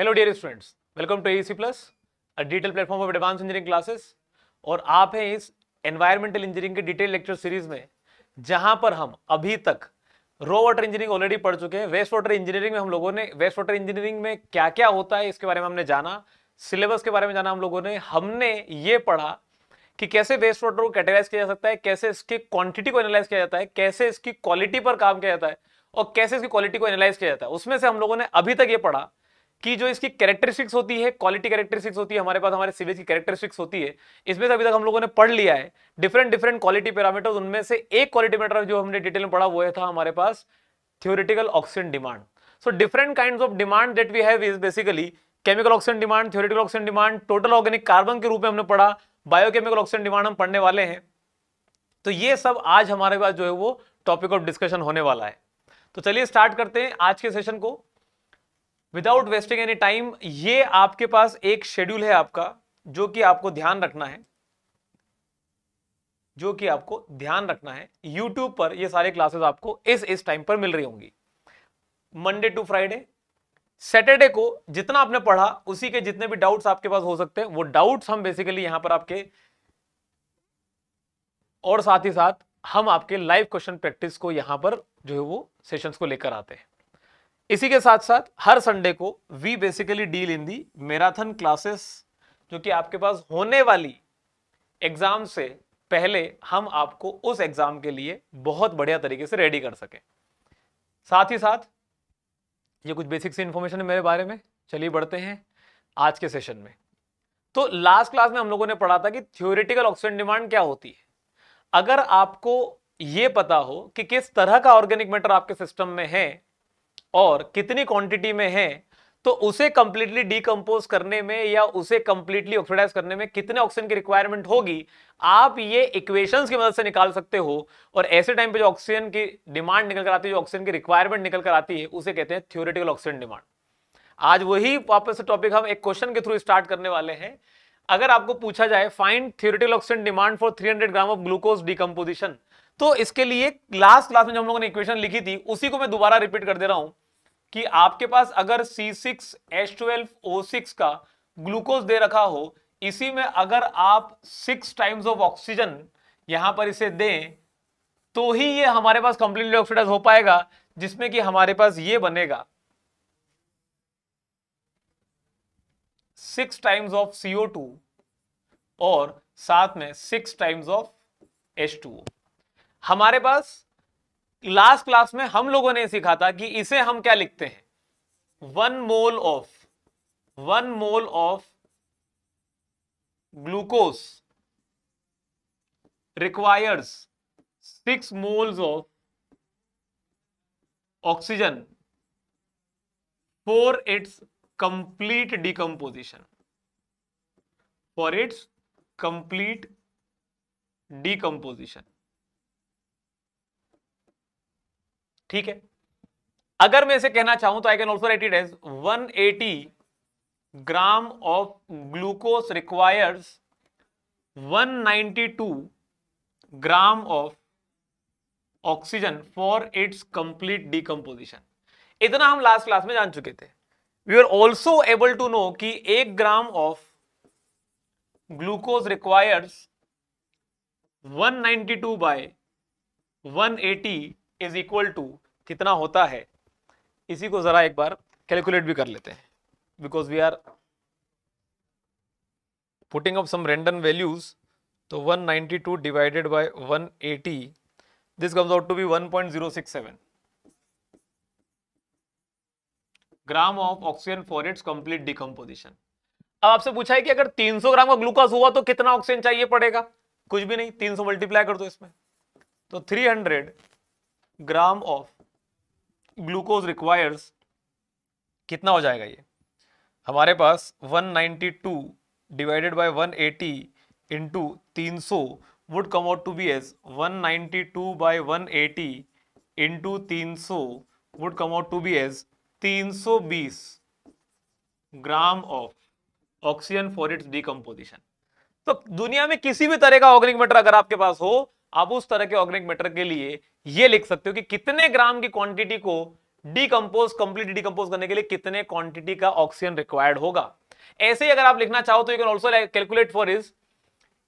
Hello dear students welcome to AC plus a digital platform of advance engineering classes और आप हैं इस environmental engineering के detail lecture series में जहां पर हम अभी तक रो वाटर इंजीनियरिंग ऑलरेडी पढ़ चुके हैं वेस्ट वाटर इंजीनियरिंग में हम लोगों ने वेस्ट वाटर इंजीनियरिंग में क्या क्या होता है इसके बारे में हमने जाना सिलेबस के बारे में जाना हम लोगों ने हमने ये पढ़ा कि कैसे वेस्ट वाटर को कैटेगराइज किया जा सकता है कैसे इसकी क्वांटिटी को एनालाइज किया जाता है कैसे इसकी क्वालिटी पर काम किया जाता है और कैसे इसकी क्वालिटी को एनालाइज किया जाता है उसमें से हम लोगों ने अभी तक ये पढ़ा कि जो इसकी कैरेक्टरिस्टिक्स होती है क्वालिटी कैरेक्टरिस्टिक्स होती है हमारे पास हमारे सीवेज की कैरेक्टरिस्टिक्स होती है इसमें से अभी तक हम लोगों ने पढ़ लिया है डिफरेंट डिफरेंट क्वालिटी पैरामीटर्स उनमें से एक क्वालिटी पैरामीटर जो हमने डिटेल में पढ़ा वो है था हमारे पास theoretical oxygen demand so different kind of demand that we have is basically chemical oxygen demand theoretical oxygen demand total organic carbon के रूप में हमने पढ़ा बायोकेमिकल ऑक्सीजन डिमांड हम पढ़ने वाले हैं तो ये सब आज हमारे पास जो है वो टॉपिक ऑफ डिस्कशन होने वाला है तो चलिए स्टार्ट करते हैं आज के सेशन को विदाउट वेस्टिंग एनी टाइम ये आपके पास एक शेड्यूल है आपका जो कि आपको ध्यान रखना है जो कि आपको ध्यान रखना है यूट्यूब पर ये सारे क्लासेस आपको इस इस टाइम पर मिल रही होंगी मंडे टू फ्राइडे सैटरडे को जितना आपने पढ़ा उसी के जितने भी डाउट्स आपके पास हो सकते हैं वो डाउट्स हम बेसिकली यहां पर आपके और साथ ही साथ हम आपके लाइव क्वेश्चन प्रैक्टिस को यहां पर जो है वो सेशंस को लेकर आते हैं इसी के साथ साथ हर संडे को we basically deal in the marathon classes जो कि आपके पास होने वाली एग्जाम से पहले हम आपको उस एग्जाम के लिए बहुत बढ़िया तरीके से रेडी कर सकें साथ ही साथ ये कुछ बेसिक सी इन्फॉर्मेशन है मेरे बारे में चलिए बढ़ते हैं आज के सेशन में तो लास्ट क्लास में हम लोगों ने पढ़ा था कि थ्योरेटिकल ऑक्सीजन डिमांड क्या होती है अगर आपको ये पता हो कि किस तरह का ऑर्गेनिक मैटर आपके सिस्टम में है और कितनी क्वांटिटी में है तो उसे कंप्लीटली डीकम्पोज करने में या उसे कंप्लीटली ऑक्सीडाइज करने में कितने ऑक्सीजन की रिक्वायरमेंट होगी आप ये इक्वेशंस की मदद से निकाल सकते हो और ऐसे टाइम पे जो ऑक्सीजन की डिमांड निकल कर आती है जो ऑक्सीजन की रिक्वायरमेंट निकल कर आती है उसे कहते हैं थ्योरेटिकल ऑक्सीजन डिमांड आज वही वापस टॉपिक हम एक क्वेश्चन के थ्रू स्टार्ट करने वाले हैं अगर आपको पूछा जाए find theoretical oxygen demand for three gram of glucose decomposition तो इसके लिए लास्ट क्लास में जो हम लोगों ने इक्वेशन लिखी थी उसी को मैं दोबारा रिपीट कर दे रहा हूं कि आपके पास अगर C6H12O6 का ग्लूकोज दे रखा हो इसी में अगर आप सिक्स टाइम्स ऑफ ऑक्सीजन यहां पर इसे दें तो ही ये हमारे पास कंप्लीटली ऑक्सीडाइज हो पाएगा जिसमें कि हमारे पास ये बनेगा six times of CO two और साथ में six times of H two हमारे पास लास्ट क्लास में हम लोगों ने सीखा था कि इसे हम क्या लिखते हैं one mole of one mole of glucose requires six moles of oxygen for its complete decomposition for its complete decomposition ठीक है अगर मैं इसे कहना चाहूं तो I can also write it as 180 gram of glucose requires 192 gram of oxygen for its complete decomposition इतना हम लास्ट क्लास में जान चुके थे we are also able to know कि एक gram of glucose requires 192 by eighty is equal to कितना होता है इसी को ज़रा एक बार कैलकुलेट भी कर लेते हैं because we are putting up some random values तो 192 divided by 180 this comes out to be 1.067 gram of oxygen for its complete decomposition अब आपसे पूछा है कि अगर 300 ग्राम का ग्लूकोज हुआ तो कितना ऑक्सीजन चाहिए पड़ेगा कुछ भी नहीं 300 मल्टीप्लाई कर दो इसमें तो 300 hundred gram of glucose requires कितना हो जाएगा ये हमारे पास 192 डिवाइडेड बाय 180 एटी इंटू तीन सौ would come out to be as 192 ninety two by one eighty into तीन सौ would come out to be as 320 gram of oxygen for its decomposition तो दुनिया में किसी भी तरह का ऑर्गेनिक मैटर अगर आपके पास हो आप उस तरह के ऑर्गेनिक मैटर के लिए ये लिख सकते हो कि कितने ग्राम की क्वांटिटी को डीकम्पोज कंप्लीट डीकम्पोज करने के लिए कितने क्वांटिटी का ऑक्सीजन रिक्वायर्ड होगा ऐसे ही अगर आप लिखना चाहो तो you can also calculate for is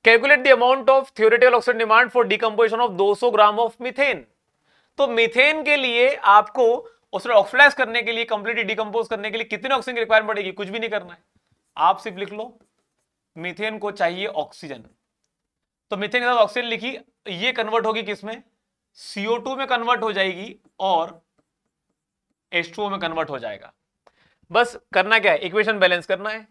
calculate the amount of theoretical oxygen demand for decomposition of 200 gram of methane तो मिथेन के लिए आपको उसमें ऑक्सीडाइज करने के लिए कंप्लीटली डीकम्पोज करने के लिए कितने ऑक्सीजन की रिक्वायरमेंट पड़ेगी कुछ भी नहीं करना है आप सिर्फ लिख लो मिथेन को चाहिए ऑक्सीजन तो मिथेन के साथ ऑक्सीजन लिखी ये कन्वर्ट होगी किसमें CO2 में कन्वर्ट हो जाएगी और H2O में कन्वर्ट हो जाएगा बस करना क्या है इक्वेशन बैलेंस करना है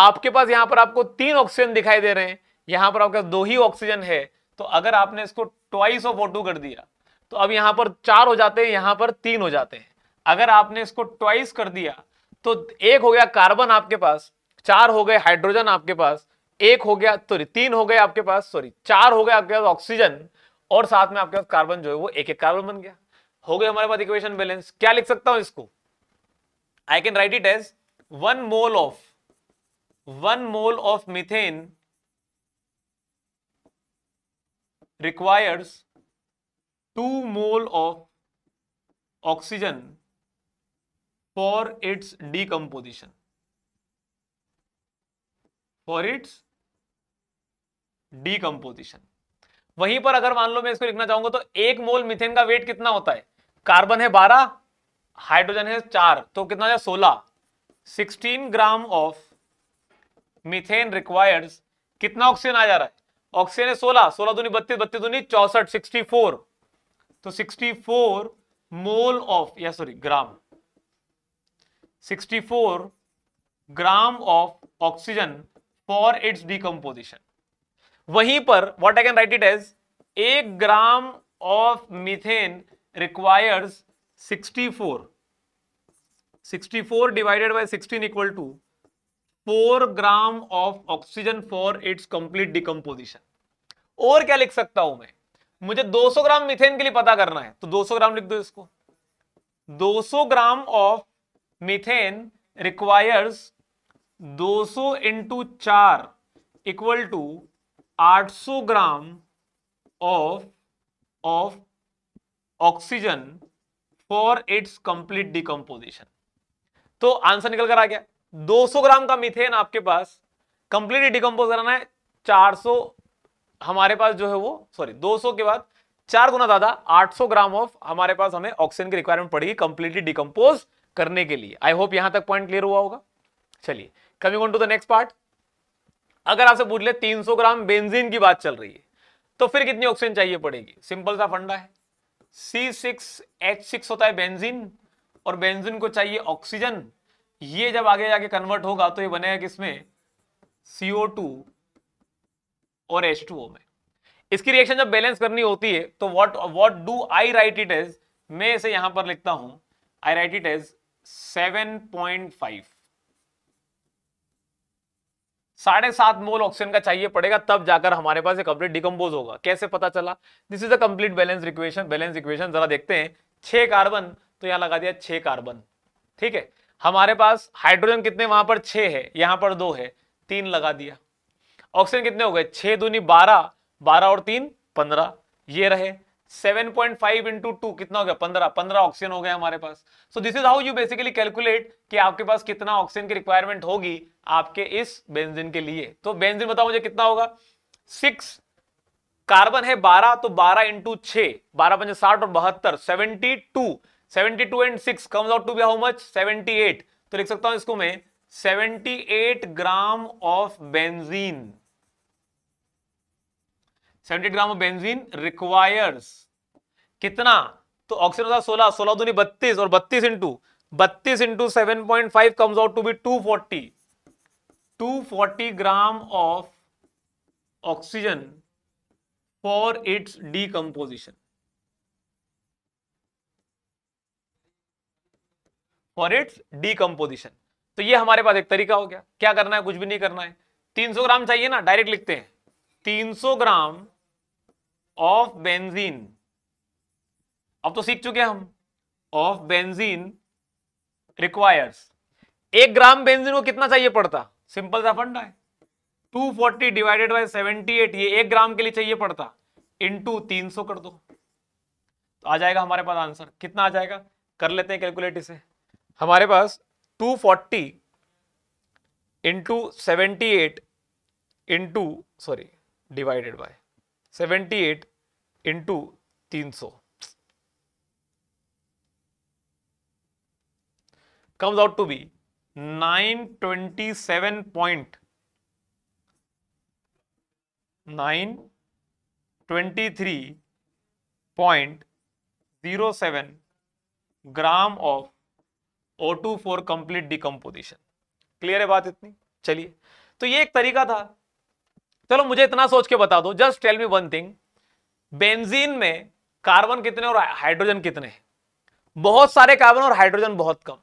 आपके पास यहां पर आपको तीन ऑक्सीजन दिखाई दे रहे हैं यहां पर आपके पास दो ही ऑक्सीजन है तो अगर आपने इसको ट्वाइस ऑफ ओ कर दिया तो अब यहां पर चार हो जाते हैं यहां पर तीन हो जाते हैं अगर आपने इसको ट्वाइस कर दिया तो एक हो गया कार्बन आपके पास चार हो गए हाइड्रोजन आपके पास एक हो गया सॉरी तीन हो गए आपके पास सॉरी चार हो गए आपके पास ऑक्सीजन और साथ में आपके पास कार्बन जो है वो एक एक कार्बन बन गया हो गया हमारे पास इक्वेशन बैलेंस क्या लिख सकता हूं इसको I can write it as one mole of one mole of methane requires two mole of oxygen for its decomposition for its decomposition वहीं पर अगर मान लो मैं इसको लिखना चाहूंगा तो एक मोल मिथेन का वेट कितना होता है कार्बन है बारह हाइड्रोजन है चार तो कितना सोलह sixteen gram of methane required कितना ऑक्सीजन आ जा रहा है ऑक्सीजन है सोलह सोलह दूनी बत्तीस बत्तीस दूनी चौसठ सिक्सटी फोर तो सिक्सटी फोर मोल ऑफ या sorry gram sixty four gram of oxygen for its decomposition वहीं पर what I can write it as एक gram of methane requires 64 64 divided by 16 equal to 4 gram of oxygen for its complete decomposition और क्या लिख सकता हूं मैं मुझे 200 ग्राम मिथेन के लिए पता करना है तो 200 ग्राम लिख दो इसको 200 gram of methane requires 200 into चार equal to 800 gram of of oxygen for its complete decomposition तो आंसर निकल कर आ गया 200 ग्राम का मिथेन आपके पास कंप्लीटली डिकम्पोज कराना है 400 हमारे पास जो है वो सॉरी 200 के बाद चार गुना ज्यादा 800 ग्राम ऑफ हमारे पास हमें ऑक्सीजन की रिक्वायरमेंट पड़ेगी कंप्लीटली डिकम्पोज करने के लिए आई होप यहां तक पॉइंट क्लियर हुआ होगा चलिए coming on to the next part अगर आपसे पूछ ले 300 ग्राम बेंजीन की बात चल रही है तो फिर कितनी ऑक्सीजन चाहिए पड़ेगी सिंपल सा फंडा है सी सिक्स एच सिक्स होता है बेंजीन और बेंजीन को चाहिए ऑक्सीजन ये जब आगे जाके कन्वर्ट होगा तो ये बनेगा किसमें CO2 और H2O में इसकी रिएक्शन जब बैलेंस करनी होती है तो what what do I write it as मैं इसे यहां पर लिखता हूं I write it as seven point five साढ़े सात मोल ऑक्सीजन का चाहिए पड़ेगा तब जाकर हमारे पास कंप्लीट डिकम्पोज होगा कैसे पता चला this is a complete balance equation balance equation जरा देखते हैं छह कार्बन तो यहाँ लगा दिया छह कार्बन ठीक है हमारे पास हाइड्रोजन कितने वहां पर छह है यहां पर दो है तीन लगा दिया ऑक्सीजन कितने हो गए छह दूनी बारह बारह और तीन पंद्रह ये रहे seven point five into two कितना हो गया पंद्रह पंद्रह ऑक्सीजन हो गया हमारे पास so this is how you basically calculate कि आपके पास कितना ऑक्सीजन की रिक्वायरमेंट होगी आपके इस बेंजिन के लिए तो बेंजिन बताओ मुझे कितना होगा सिक्स कार्बन है बारह तो बारह इंटू छह बारह पंजे साठ और बहत्तर seventy two seventy two and six comes out to be how much seventy eight तो लिख सकता हूं इसको मैं seventy eight gram of benzene seventy gram of benzene requires कितना तो ऑक्सीजन होता है सोलह सोलह दूनी बत्तीस और बत्तीस इंटू बत्तीस into seven point five comes out to be two forty two forty gram of oxygen for its decomposition for its decomposition तो ये हमारे पास एक तरीका हो गया क्या करना है कुछ भी नहीं करना है 300 ग्राम चाहिए ना डायरेक्ट लिखते हैं 300 ग्राम ऑफ बेंजीन अब तो सीख चुके हम ऑफ बेंजीन रिक्वायर्स एक ग्राम बेंजीन को कितना चाहिए पड़ता सिंपल सा फंडा है 240 डिवाइडेड बाय 78 ये एक ग्राम के लिए चाहिए पड़ता इंटू तीन कर दो तो आ जाएगा हमारे पास आंसर कितना आ जाएगा कर लेते हैं कैलकुलेट इसे हमारे पास 240 forty into seventy eight into sorry divided by seventy eight into तीन सौ twenty three point zero seven gram of O two for complete decomposition clear है बात इतनी चलिए तो ये एक तरीका था चलो मुझे इतना सोच के बता दो just tell me one thing benzene में कार्बन कितने और हाइड्रोजन कितने हैं बहुत सारे कार्बन और हाइड्रोजन बहुत कम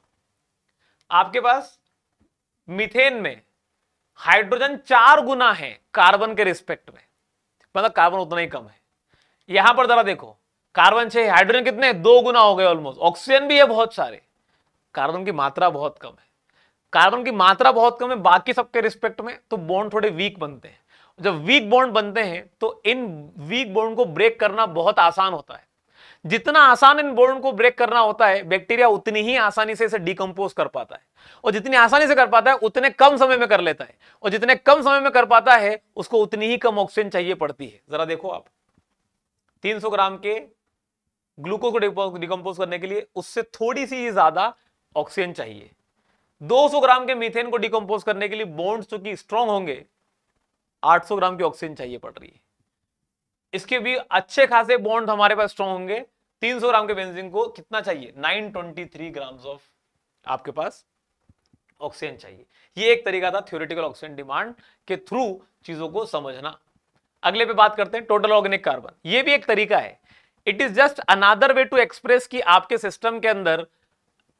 आपके पास मिथेन में हाइड्रोजन चार गुना है कार्बन के रिस्पेक्ट में मतलब कार्बन उतना ही कम है यहां पर जरा देखो कार्बन छह हाइड्रोजन कितने दो गुना हो गए ऑलमोस्ट ऑक्सीजन भी है बहुत सारे कार्बन की मात्रा बहुत कम है कार्बन की मात्रा बहुत कम है बाकी सबके रिस्पेक्ट में तो बॉन्ड थोड़े वीक बनते हैं जब वीक बॉन्ड बनते हैं तो इन वीक बॉन्ड को ब्रेक करना बहुत आसान होता है जितना आसान इन बॉन्ड को ब्रेक करना होता है बैक्टीरिया उतनी ही आसानी से इसे डिकम्पोज कर पाता है और जितनी आसानी से कर पाता है उतने कम समय में कर लेता है और जितने कम समय में कर पाता है उसको उतनी ही कम ऑक्सीजन चाहिए पड़ती है जरा देखो आप 300 ग्राम के ग्लूकोज को डिकम्पोज करने के लिए उससे थोड़ी सी ही ज्यादा ऑक्सीजन चाहिए 200 ग्राम के मीथेन को डिकम्पोज करने के लिए बॉन्ड्स चूंकि स्ट्रांग होंगे 800 ग्राम की ऑक्सीजन चाहिए पड़ रही है इसके भी अच्छे खासे बॉन्ड हमारे पास स्ट्रॉन्ग होंगे 300 ग्राम के बेंजीन को कितना चाहिए 923 ग्राम्स ऑफ आपके पास ऑक्सीजन चाहिए ये एक तरीका था थ्योरेटिकल ऑक्सीजन डिमांड के थ्रू चीजों को समझना अगले पे बात करते हैं टोटल ऑर्गेनिक कार्बन ये भी एक तरीका है it is just another way to express कि आपके सिस्टम के अंदर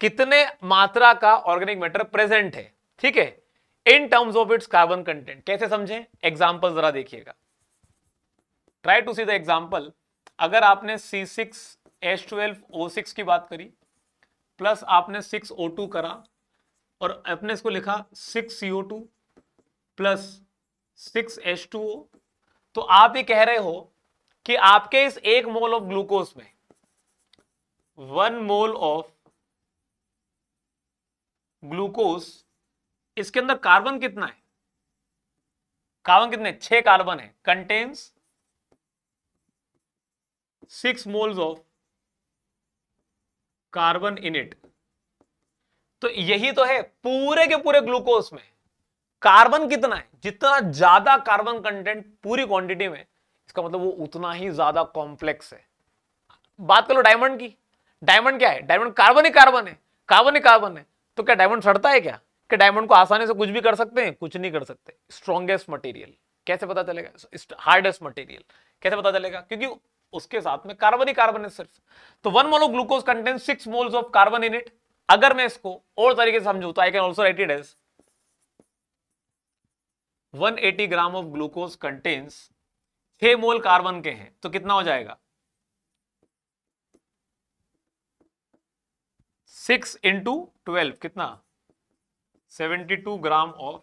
कितने मात्रा का ऑर्गेनिक मैटर प्रेजेंट है ठीक है in terms of its carbon content कैसे समझें एग्जाम्पल जरा देखिएगा try to see the example अगर आपने C six H twelve O six की बात करी प्लस आपने सिक्स ओ टू करा और आपने इसको लिखा six C O two plus six H two O तो आप ये कह रहे हो कि आपके इस एक मोल ऑफ ग्लूकोज में वन मोल ऑफ ग्लूकोज इसके अंदर कार्बन कितना है कार्बन कितने छह कार्बन है contains six moles of carbon in it तो यही तो है पूरे के पूरे ग्लूकोज में कार्बन कितना है जितना ज्यादा कार्बन कंटेंट पूरी क्वांटिटी में इसका मतलब वो उतना ही ज्यादा कॉम्प्लेक्स है बात करो डायमंड की डायमंड क्या है डायमंड कार्बन ही कार्बन है कार्बन ही कार्बन है तो क्या डायमंड सड़ता है क्या कि डायमंड को आसानी से कुछ भी कर सकते हैं कुछ नहीं कर सकते स्ट्रॉन्गेस्ट मटेरियल कैसे पता चलेगा हार्डेस्ट मटेरियल कैसे पता चलेगा क्योंकि उसके साथ में कार्बन ही कार्बन है सिर्फ तो one mole of glucose content six moles of carbon in it अगर मैं इसको और तरीके से समझू तो I can also write it as 180 gram of glucose contains छह मोल कार्बन के हैं तो कितना हो जाएगा 6 इंटू ट्वेल्व कितना seventy two gram of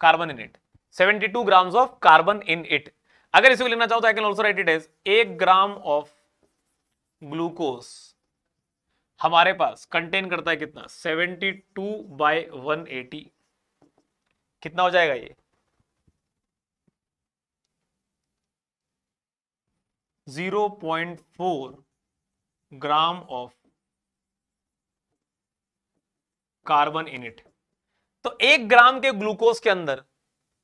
carbon in it two gram of carbon in it अगर इसे लेना चाहो तो I can also write it is एक ग्राम ऑफ ग्लूकोज हमारे पास कंटेन करता है कितना seventy two by one eighty कितना हो जाएगा ये zero point four gram of carbon in it तो एक ग्राम के ग्लूकोज के अंदर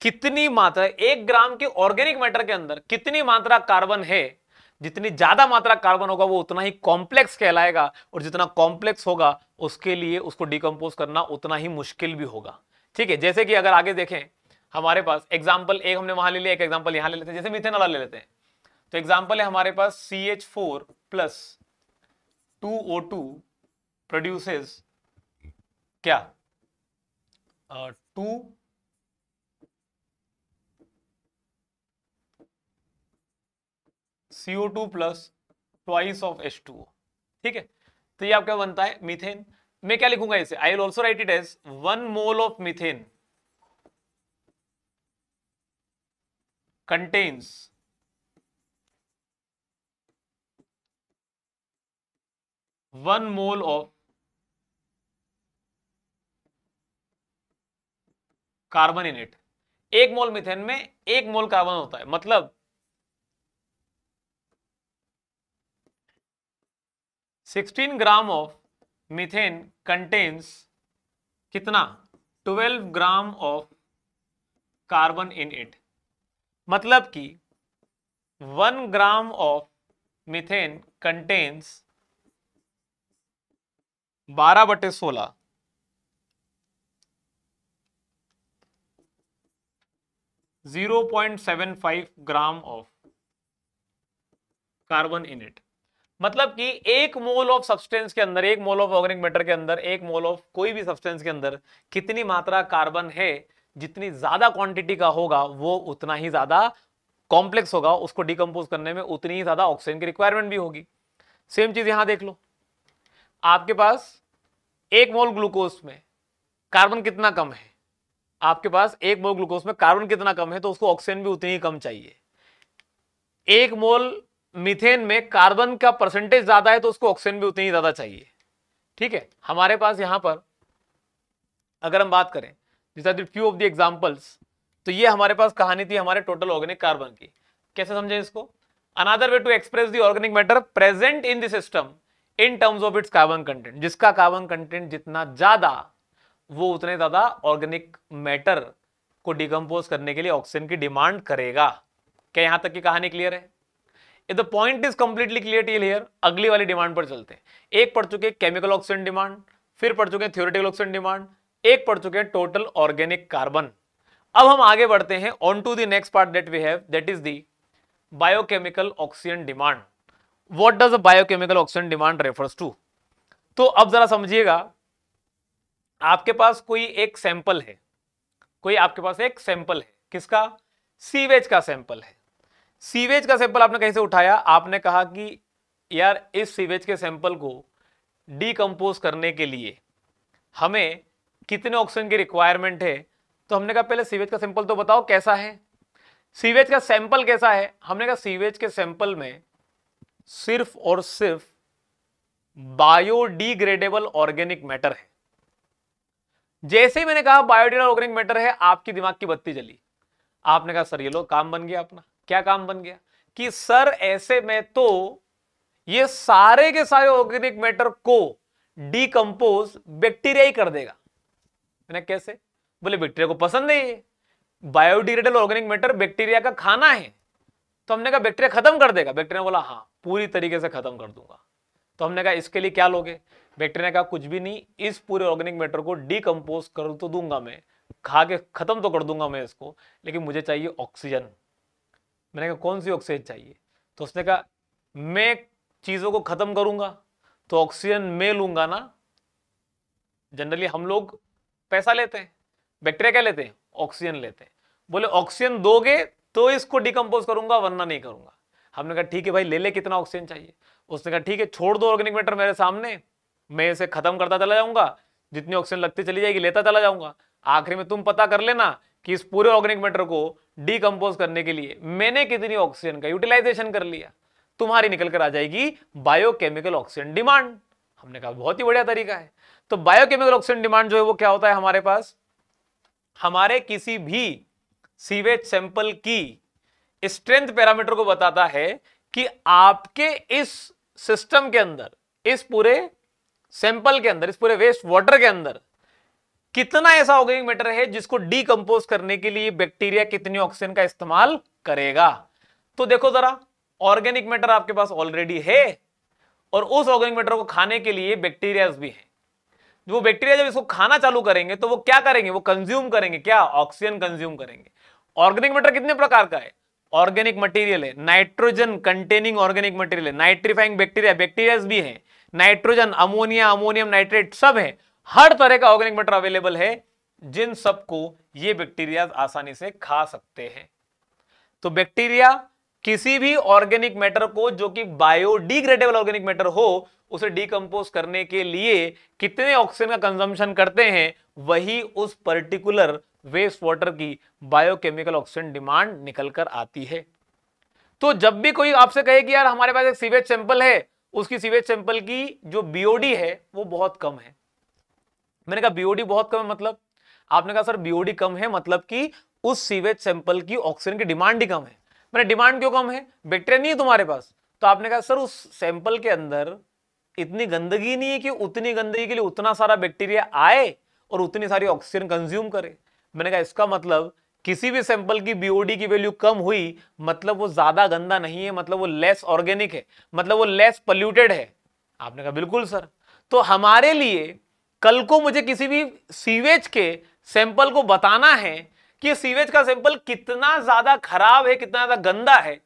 कितनी मात्रा एक ग्राम के ऑर्गेनिक मैटर के अंदर कितनी मात्रा कार्बन है जितनी ज्यादा मात्रा कार्बन होगा वो उतना ही कॉम्प्लेक्स कहलाएगा और जितना कॉम्प्लेक्स होगा उसके लिए उसको डिकम्पोज करना उतना ही मुश्किल भी होगा ठीक है जैसे कि अगर आगे देखें हमारे पास एग्जाम्पल एक हमने वहां ले लिया एक एग्जाम्पल यहां ले लेते हैं जैसे मिथेनॉल ले लेते हैं तो एग्जाम्पल है हमारे पास C H four plus 2O2 produces क्या two CO two plus twice of H two ठीक है तो ये आपका बनता है मीथेन मैं क्या लिखूंगा इसे I will also write it as one mole of methane contains one mole of carbon in it एक मोल मिथेन में एक मोल कार्बन होता है मतलब sixteen gram of methane contains कितना twelve gram of carbon in it मतलब कि one gram of methane contains बारह बटे सोलह zero point seven five gram of carbon in it मतलब कि एक मोल ऑफ सब्सटेंस के अंदर एक मोल ऑफ ऑर्गेनिक मैटर के अंदर एक मोल ऑफ कोई भी सब्सटेंस के अंदर कितनी मात्रा कार्बन है जितनी ज्यादा क्वांटिटी का होगा वो उतना ही ज्यादा कॉम्प्लेक्स होगा उसको डिकम्पोज करने में उतनी ही ज्यादा ऑक्सीजन की रिक्वायरमेंट भी होगी सेम चीज यहां देख लो आपके पास एक मोल ग्लूकोज में कार्बन कितना कम है आपके पास एक मोल ग्लूकोज में कार्बन कितना कम है तो उसको ऑक्सीजन भी उतनी ही कम चाहिए एक मोल मिथेन में कार्बन का परसेंटेज ज्यादा है तो उसको ऑक्सीजन भी उतनी ही ज्यादा चाहिए ठीक है हमारे पास यहां पर अगर हम बात करें जैसा फ्यू ऑफ द एग्जाम्पल्स तो ये हमारे पास कहानी थी हमारे टोटल ऑर्गेनिक कार्बन की कैसे समझें इसको another way to express the organic matter present in this system in terms of its carbon content जिसका कार्बन कंटेंट जितना ज्यादा वो उतने ज्यादा ऑर्गेनिक मैटर को डिकम्पोज करने के लिए ऑक्सीजन की डिमांड करेगा क्या यहां तक की कहानी क्लियर है if the point is completely clear टी क्लियर अगली वाली डिमांड पर चलते हैं एक पढ़ चुके केमिकल ऑक्सीजन डिमांड फिर पढ़ चुके हैं थियोरेटिकल ऑक्सीजन डिमांड एक पढ़ चुके हैं टोटल ऑर्गेनिक कार्बन अब हम आगे बढ़ते हैं on to the next part that we have that is the biochemical oxygen demand what does a biochemical oxygen demand refers to तो अब जरा समझिएगा आपके पास कोई एक सैंपल है कोई आपके पास एक सैंपल है किसका सीवेज का सैंपल है सीवेज का सैंपल आपने कहीं से उठाया आपने कहा कि यार इस सीवेज के सैंपल को डीकम्पोज करने के लिए हमें कितने ऑक्सीजन की रिक्वायरमेंट है तो हमने कहा पहले सीवेज का सैंपल तो बताओ कैसा है सीवेज का सैंपल कैसा है हमने कहा सीवेज के सैंपल में सिर्फ और सिर्फ बायोडिग्रेडेबल ऑर्गेनिक मैटर है जैसे ही मैंने कहा बायोडिग्रेडेबल ऑर्गेनिक मैटर है आपकी दिमाग की बत्ती जली आपने कहा सर ये लो काम बन गया अपना क्या काम बन गया कि सर ऐसे में तो ये सारे के सारे ऑर्गेनिक मैटर को डिकम्पोज बैक्टीरिया ही कर देगा मैंने कैसे बोले बैक्टीरिया को पसंद है ये बायोडिग्रेडेबल ऑर्गेनिक मैटर बैक्टीरिया का खाना है तो हमने कहा बैक्टीरिया खत्म कर देगा बैक्टीरिया बोला हाँ पूरी तरीके से खत्म कर दूंगा तो हमने कहा इसके लिए क्या लोगे बैक्टीरिया का कुछ भी नहीं इस पूरे ऑर्गेनिक मैटर को डीकम्पोज कर तो दूंगा मैं खा के खत्म तो कर दूंगा मैं इसको लेकिन मुझे चाहिए ऑक्सीजन मैंने कहा कौन सी ऑक्सीजन चाहिए तो उसने कहा मैं चीज़ों को ख़त्म करूंगा तो ऑक्सीजन मैं लूंगा ना जनरली हम लोग पैसा लेते हैं बैक्टीरिया क्या लेते हैं ऑक्सीजन लेते हैं बोले ऑक्सीजन दोगे तो इसको डिकम्पोज करूंगा वरना नहीं करूंगा हमने कहा ठीक है भाई ले ले कितना ऑक्सीजन चाहिए उसने कहा ठीक है छोड़ दो ऑर्गेनिक मैटर मेरे सामने मैं इसे खत्म करता चला जाऊंगा जितनी ऑक्सीजन लगती चली जाएगी लेता चला जाऊंगा आखिरी में तुम पता कर लेना कि इस पूरे ऑर्गेनिक मैटर को डिकम्पोज करने के लिए मैंने कितनी ऑक्सीजन का यूटिलाइजेशन कर लिया तुम्हारी निकल कर आ जाएगी बायोकेमिकल ऑक्सीजन डिमांड हमने कहा बहुत ही बढ़िया तरीका है तो बायोकेमिकल ऑक्सीजन डिमांड जो है वो क्या होता है हमारे पास हमारे किसी भी सीवेज सैंपल की स्ट्रेंथ पैरामीटर को बताता है कि आपके इस सिस्टम के अंदर इस पूरे सैंपल के अंदर इस पूरे वेस्ट वाटर के अंदर कितना ऐसा ऑर्गेनिक मैटर है जिसको डीकंपोज करने के लिए बैक्टीरिया कितनी ऑक्सीजन का इस्तेमाल करेगा तो देखो जरा ऑर्गेनिक मैटर आपके पास ऑलरेडी है और उस ऑर्गेनिक मैटर को खाने के लिए बैक्टीरियाज भी हैं वो बैक्टीरिया जब इसको खाना चालू करेंगे तो वो क्या करेंगे वो कंज्यूम करेंगे क्या ऑक्सीजन कंज्यूम करेंगे ऑर्गेनिक मटर कितने प्रकार का है ऑर्गेनिक मटेरियल है नाइट्रोजन कंटेनिंग ऑर्गेनिक मटेरियल है नाइट्रीफाइंग बैक्टीरिया बैक्टीरिया भी है नाइट्रोजन अमोनिया अमोनियम नाइट्रेट सब है हर तरह का ऑर्गेनिक मटर अवेलेबल है जिन सबको ये बैक्टीरिया आसानी से खा सकते हैं तो बैक्टीरिया किसी भी ऑर्गेनिक मैटर को जो कि बायोडिग्रेडेबल ऑर्गेनिक मैटर हो उसे डीकम्पोज करने के लिए कितने ऑक्सीजन का कंजम्पशन करते हैं वही उस पर्टिकुलर वेस्ट वाटर की बायोकेमिकल ऑक्सीजन डिमांड निकल कर आती है तो जब भी कोई आपसे कहे कि यार हमारे पास एक सीवेज सैंपल है उसकी सीवेज सैंपल की जो बीओडी है वो बहुत कम है मैंने कहा बीओडी बहुत कम है मतलब आपने कहा सर बीओडी कम है मतलब कि उस सीवेज सैंपल की ऑक्सीजन की डिमांड ही कम है मैंने डिमांड क्यों कम है बैक्टेरिया नहीं है तुम्हारे पास तो आपने कहा सर उस सैंपल के अंदर इतनी गंदगी नहीं है कि उतनी गंदगी के लिए उतना सारा बैक्टीरिया आए और उतनी सारी ऑक्सीजन कंज्यूम करे मैंने कहा इसका मतलब किसी भी सैंपल की बीओडी की वैल्यू कम हुई मतलब वो ज्यादा गंदा नहीं है मतलब वो लेस ऑर्गेनिक है मतलब वो लेस पॉल्यूटेड है आपने कहा बिल्कुल सर तो हमारे लिए कल को मुझे किसी भी सीवेज के सैंपल को बताना है कि सीवेज का सैंपल कितना ज्यादा खराब है कितना ज्यादा गंदा है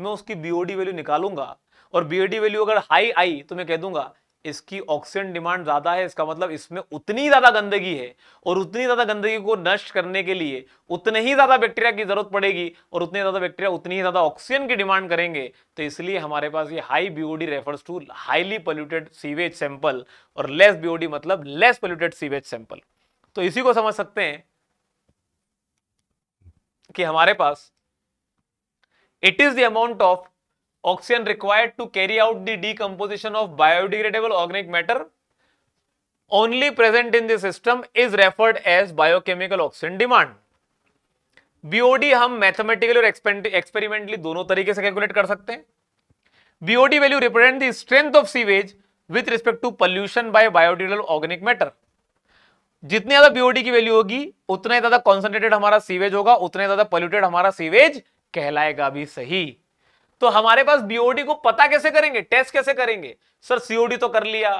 मैं उसकी बीओडी वैल्यू निकालूंगा और बीओडी वैल्यू अगर हाई आई तो मैं कह दूंगा इसकी ऑक्सीजन डिमांड ज़्यादा है इसका मतलब इसमें उतनी ज़्यादा गंदगी है और उतनी ज़्यादा गंदगी को नष्ट करने के लिए उतने ही ज़्यादा बैक्टीरिया की ज़रूरत पड़ेगी और उतने ज़्यादा बैक्टीरिया उतनी ही ज़्यादा ऑक्सीजन की डिमांड करेंगे तो इसलिए हमारे पास ये high BOD refers to highly polluted sewage sample और लेस बीओडी मतलब लेस पोल्यूटेड सीवेज सैंपल तो इसी को समझ सकते हैं कि हमारे पास it is the amount of oxygen required to carry out the decomposition of biodegradable organic matter only present in the system is referred as biochemical oxygen demand BOD हम मैथमेटिकली और एक्सपेरिमेंटली दोनों तरीके से कैलकुलेट कर सकते हैं BOD value represent the strength of sewage with respect to pollution by biodegradable organic matter जितनी ज्यादा बीओडी की वैल्यू होगी उतना ही ज्यादा कॉन्सेंट्रेटेड हमारा सीवेज होगा उतना ही ज्यादा पॉल्यूटेड हमारा सीवेज कहलाएगा भी सही तो हमारे पास बीओडी को पता कैसे करेंगे टेस्ट कैसे करेंगे सर सीओडी तो कर लिया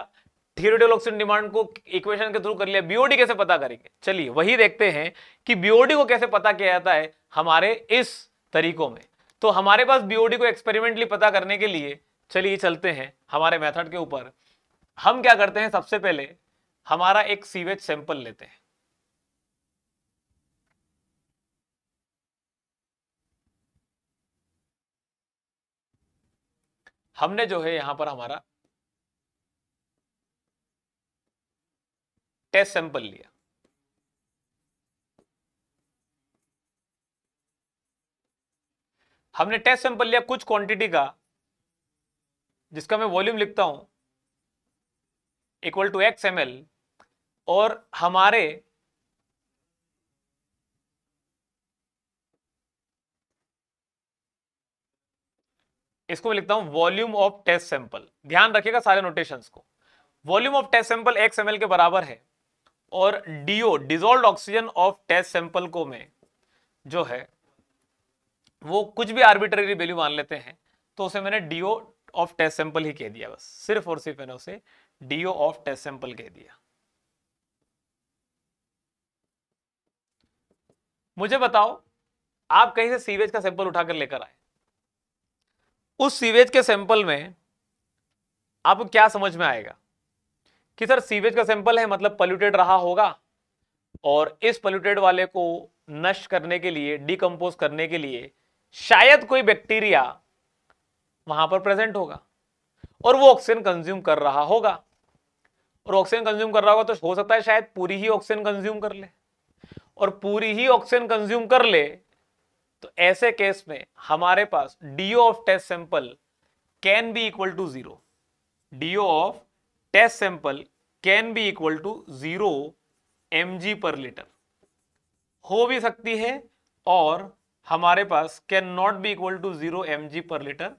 डिमांड को इक्वेशन के थ्रू कर लिया बीओडी कैसे पता करेंगे चलिए वही देखते हैं कि बीओडी को कैसे पता किया जाता है हमारे इस तरीकों में तो हमारे पास बीओडी को एक्सपेरिमेंटली पता करने के लिए चलिए चलते हैं हमारे मेथड के ऊपर हम क्या करते हैं सबसे पहले हमारा एक सीवेज सैंपल लेते हैं हमने जो है यहां पर हमारा टेस्ट सैंपल लिया हमने टेस्ट सैंपल लिया कुछ क्वांटिटी का जिसका मैं वॉल्यूम लिखता हूं इक्वल टू एक्स एम और हमारे इसको मैं लिखता हूं वॉल्यूम ऑफ टेस्ट सैंपल ध्यान रखिएगा सारे नोटेशन को volume of test sample x m के बराबर है और DO dissolve oxygen of test sample को मैं जो है वो कुछ भी आर्बिट्रेरी वैल्यू मान लेते हैं तो उसे मैंने डीओ ऑफ टेस्ट सैंपल ही कह दिया बस सिर्फ और सिर्फ मैंने उसे डीओ ऑफ टेस्ट सैंपल कह दिया मुझे बताओ आप कहीं से सीवेज का सैंपल उठाकर लेकर आए उस सीवेज के सैंपल में आपको क्या समझ में आएगा कि सर सीवेज का सैंपल है मतलब पल्यूटेड रहा होगा और इस पल्यूटेड वाले को नष्ट करने के लिए डिकम्पोज करने के लिए शायद कोई बैक्टीरिया वहां पर प्रेजेंट होगा और वो ऑक्सीजन कंज्यूम कर रहा होगा और ऑक्सीजन कंज्यूम कर रहा होगा तो हो सकता है शायद पूरी ही ऑक्सीजन कंज्यूम कर ले और पूरी ही ऑक्सीजन कंज्यूम कर ले तो ऐसे केस में हमारे पास DO of test sample can be equal to zero DO of test sample can be equal to zero m per litre हो भी सकती है और हमारे पास can not be equal to zero m per litre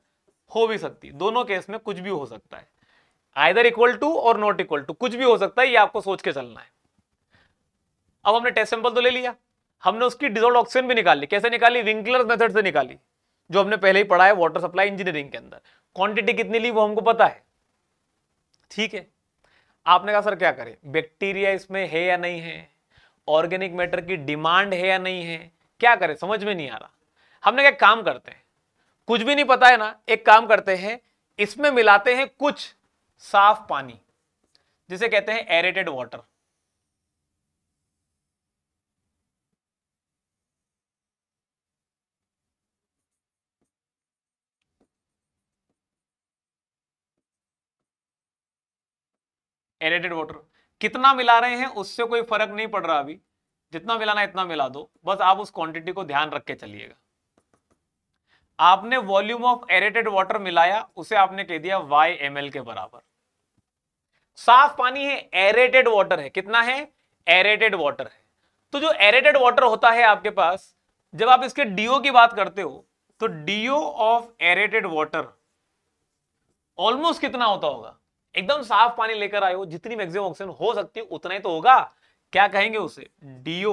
हो भी सकती है दोनों केस में कुछ भी हो सकता है आइदर इक्वल टू और नॉट इक्वल टू कुछ भी हो सकता है ये आपको सोच के चलना है अब हमने टेस्ट सैंपल तो ले लिया हमने उसकी डिजोल्ड ऑक्सीजन भी निकाली कैसे निकाली विंकलर मेथड से निकाली जो हमने पहले ही पढ़ा है वाटर सप्लाई इंजीनियरिंग के अंदर क्वांटिटी कितनी ली वो हमको पता है ठीक है आपने कहा सर क्या करें बैक्टीरिया इसमें है या नहीं है ऑर्गेनिक मैटर की डिमांड है या नहीं है क्या करें समझ में नहीं आ रहा हमने क्या काम करते हैं कुछ भी नहीं पता है ना एक काम करते हैं इसमें मिलाते हैं कुछ साफ पानी जिसे कहते हैं एरेटेड वाटर एडेटेड वाटर कितना मिला रहे हैं उससे कोई फर्क नहीं पड़ रहा अभी जितना मिलाना इतना मिला दो बस आप उस क्वांटिटी को ध्यान रख के चलिएगा आपने वॉल्यूम ऑफ एरेटेड वाटर मिलाया उसे आपने कह दिया वाई एम के बराबर साफ पानी है एरेटेड वाटर है कितना है एरेटेड वाटर है तो जो एरेटेड वाटर होता है आपके पास जब आप इसके डीओ की बात करते हो तो DO of aerated water almost कितना होता होगा एकदम साफ पानी लेकर आए हो जितनी मैक्सिमम ऑक्सीजन हो सकती है उतना ही तो होगा क्या कहेंगे उसे DO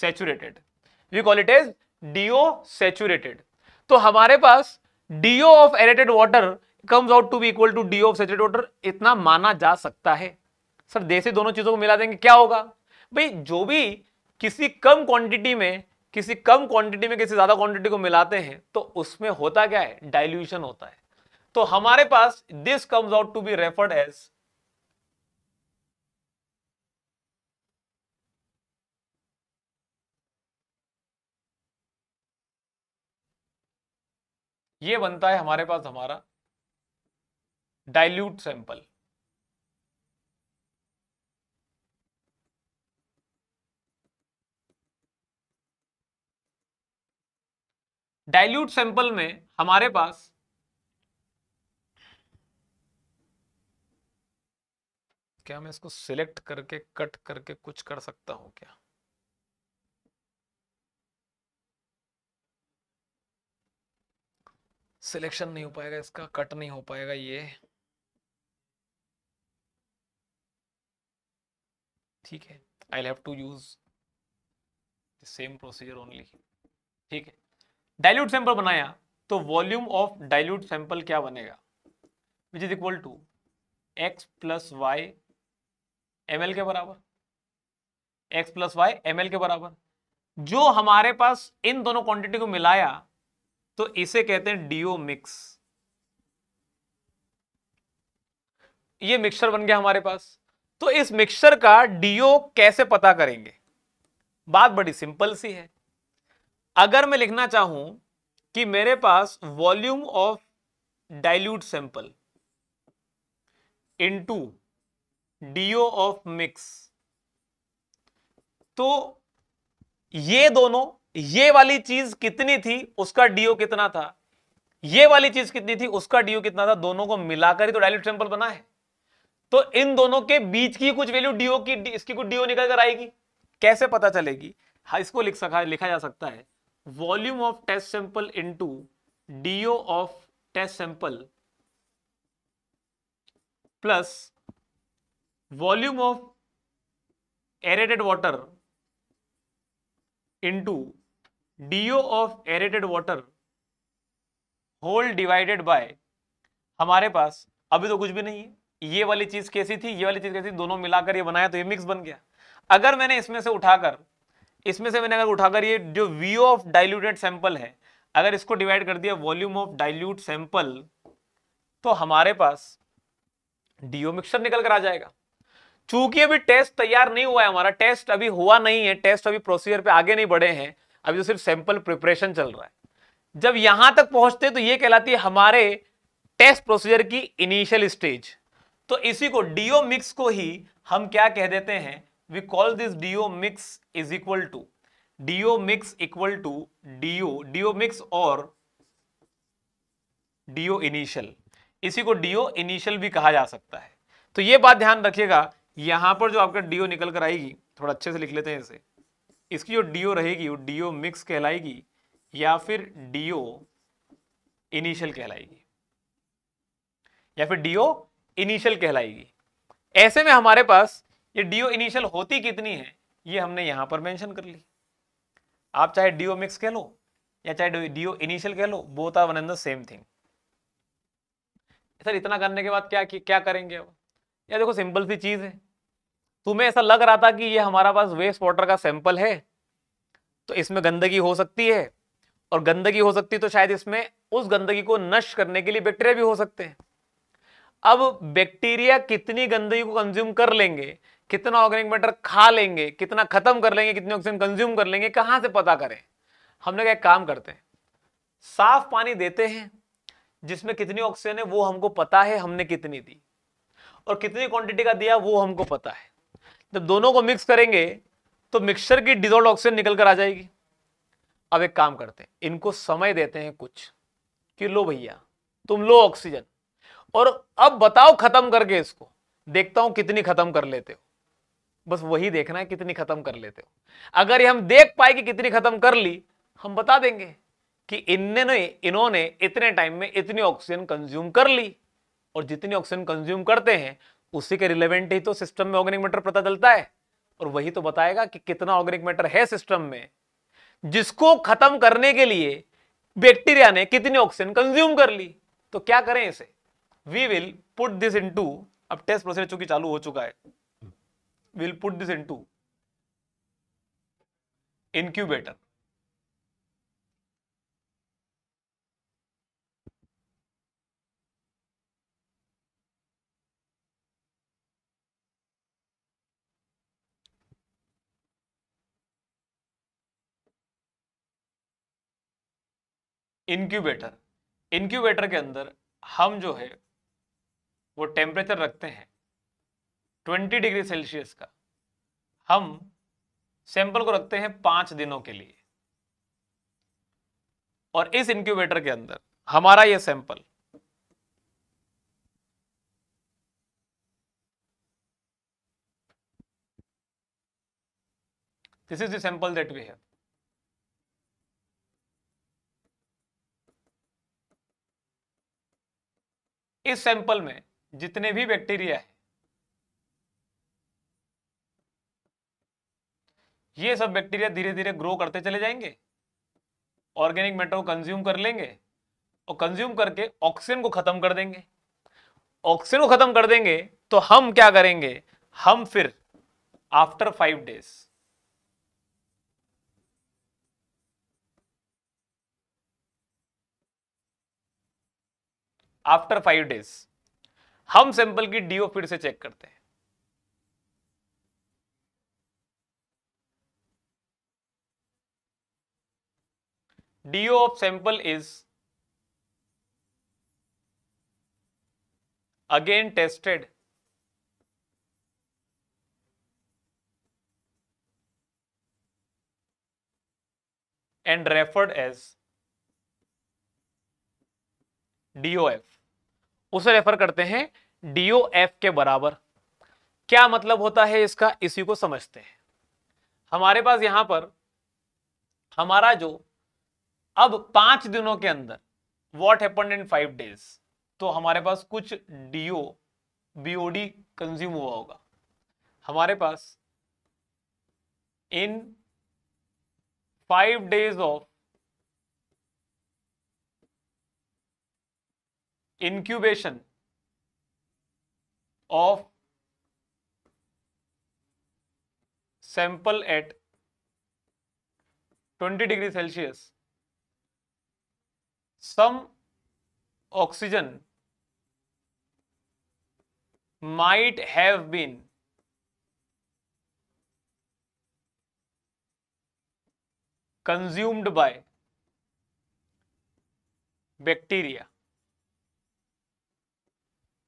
saturated we call it is DO saturated तो हमारे पास DO of aerated water comes out to be equal to DO of saturated water इतना माना जा सकता है सर देसी दोनों चीजों को मिला देंगे क्या होगा भाई जो भी किसी कम क्वांटिटी में किसी कम क्वांटिटी में किसी ज्यादा क्वांटिटी को मिलाते हैं तो उसमें होता क्या है डाइल्यूशन होता है तो हमारे पास this comes out to be referred as ये बनता है हमारे पास हमारा डाइल्यूट सैंपल डाइल्यूट सैंपल में हमारे पास क्या मैं इसको सिलेक्ट करके कट करके कुछ कर सकता हूं क्या सिलेक्शन नहीं हो पाएगा इसका कट नहीं हो पाएगा ये ठीक है I have to use same procedure only ठीक है डाइल्यूट सैंपल बनाया तो वॉल्यूम ऑफ डाइल्यूट सैंपल क्या बनेगा which is equal to x plus y m के बराबर एक्स प्लस वाई एम के बराबर जो हमारे पास इन दोनों क्वांटिटी को मिलाया तो इसे कहते हैं डीओ मिक्स ये मिक्सचर बन गया हमारे पास तो इस मिक्सचर का डीओ कैसे पता करेंगे बात बड़ी सिंपल सी है अगर मैं लिखना चाहूं कि मेरे पास volume of dilute sample into DO of mix तो ये दोनों ये वाली चीज कितनी थी उसका डीओ कितना था ये वाली चीज कितनी थी उसका डीओ कितना था दोनों को मिलाकर ही तो डायलिट सैंपल बना है तो इन दोनों के बीच की कुछ वैल्यू डीओ की इसकी कुछ डीओ निकल कर आएगी कैसे पता चलेगी हाँ इसको लिख सका लिखा जा सकता है volume of test sample into DO of test sample plus volume of aerated water into DO of aerated water whole divided by हमारे पास अभी तो कुछ भी नहीं है ये वाली चीज कैसी थी ये वाली चीज कैसी दोनों मिलाकर ये बनाया तो ये मिक्स बन गया अगर मैंने इसमें से उठाकर इसमें से मैंने अगर उठाकर ये जो वी ऑफ डाइल्यूटेड सैंपल है अगर इसको डिवाइड कर दिया वॉल्यूम ऑफ डाइल्यूट सैंपल तो हमारे पास डीओ मिक्सचर निकल कर आ जाएगा चूंकि अभी टेस्ट तैयार नहीं हुआ है हमारा टेस्ट अभी हुआ नहीं है टेस्ट अभी प्रोसीजर पे आगे नहीं बढ़े हैं अभी तो सिर्फ सैंपल प्रिपरेशन चल रहा है जब यहां तक पहुंचते तो ये कहलाती है हमारे टेस्ट प्रोसीजर की इनिशियल स्टेज तो इसी को डीओ मिक्स को ही हम क्या कह देते हैं we call this DO mix is equal to DO mix equal to DO DO mix और डीओ इनिशियल इसी को डीओ इनिशियल भी कहा जा सकता है तो ये बात ध्यान रखिएगा यहां पर जो आपका डीओ निकल कर आएगी थोड़ा अच्छे से लिख लेते हैं इसे इसकी जो डीओ रहेगी वो डीओ मिक्स कहलाएगी या फिर डीओ इनिशियल कहलाएगी या फिर डीओ इनिशियल कहलाएगी ऐसे में हमारे पास ये डीओ इनिशियल होती कितनी है ये हमने यहां पर मेंशन कर ली आप चाहे डीओ मिक्स कह लो या चाहे डीओ इनिशियल कह लो both are one and the same thing sir इतना करने के बाद क्या क्या करेंगे अब या देखो सिंपल सी चीज है तुम्हें ऐसा लग रहा था कि ये हमारा पास वेस्ट वाटर का सैंपल है तो इसमें गंदगी हो सकती है और गंदगी हो सकती है तो शायद इसमें उस गंदगी को नष्ट करने के लिए बैक्टीरिया भी हो सकते हैं अब बैक्टीरिया कितनी गंदगी को कंज्यूम कर लेंगे कितना ऑर्गेनिक मैटर खा लेंगे कितना खत्म कर लेंगे कितने ऑक्सीजन कंज्यूम कर लेंगे कहाँ से पता करें हमने क्या काम करते हैं साफ पानी देते हैं जिसमें कितनी ऑक्सीजन है वो हमको पता है हमने कितनी दी और कितनी क्वांटिटी का दिया वो हमको पता है जब दोनों को मिक्स करेंगे तो मिक्सचर की डिजोल्ड ऑक्सीजन निकल कर आ जाएगी अब एक काम करते हैं इनको समय देते हैं कुछ कि लो भैया तुम लो ऑक्सीजन और अब बताओ खत्म करके इसको देखता हूं कितनी खत्म कर लेते हो बस वही देखना है कितनी खत्म कर लेते हो अगर ये हम देख पाए कि कितनी खत्म कर ली हम बता देंगे कि इन्होंने इन्होंने इतने टाइम में इतनी ऑक्सीजन कंज्यूम कर ली और जितनी ऑक्सीजन कंज्यूम करते हैं उसी के रिलेवेंट ही तो सिस्टम में ऑर्गेनिक मैटर पता चलता है और वही तो बताएगा कि कितना ऑर्गेनिक मैटर है सिस्टम में जिसको खत्म करने के लिए बैक्टीरिया ने कितने ऑक्सीजन कंज्यूम कर ली तो क्या करें इसे we will put this into अब टेस्ट प्रोसेस चूंकि चालू हो चुका है will put this into incubator incubator incubator के अंदर हम जो है वो टेम्परेचर रखते हैं 20 डिग्री सेल्सियस का हम सैंपल को रखते हैं पांच दिनों के लिए और इस इनक्यूबेटर के अंदर हमारा ये sample this is the sample that we have इस सैंपल में जितने भी बैक्टीरिया है ये सब बैक्टीरिया धीरे धीरे ग्रो करते चले जाएंगे ऑर्गेनिक मैटर को कंज्यूम कर लेंगे और कंज्यूम करके ऑक्सीजन को खत्म कर देंगे ऑक्सीजन को खत्म कर देंगे तो हम क्या करेंगे हम फिर after five days after five days हम सैंपल की डीओ फिर से चेक करते हैं DO of sample is again tested and referred as DO F उसे रेफर करते हैं डीओ एफ के बराबर क्या मतलब होता है इसका इसी को समझते हैं हमारे पास यहां पर हमारा जो अब पांच दिनों के अंदर what happen in five days तो हमारे पास कुछ डीओ बीओडी कंज्यूम हुआ होगा हमारे पास in five days of incubation of sample at 20 degree Celsius, some oxygen might have been consumed by bacteria.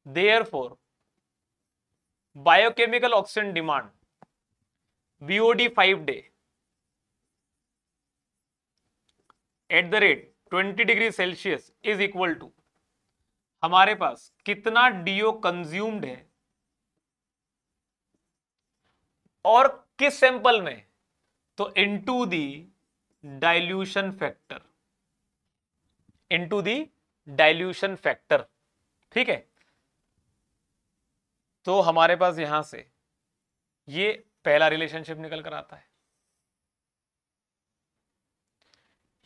therefore biochemical oxygen demand BOD 5 day at the rate 20 degree Celsius is equal to हमारे पास कितना do consumed है और किस sample में तो into the dilution factor into the dilution factor ठीक है तो हमारे पास यहां से ये पहला रिलेशनशिप निकल कर आता है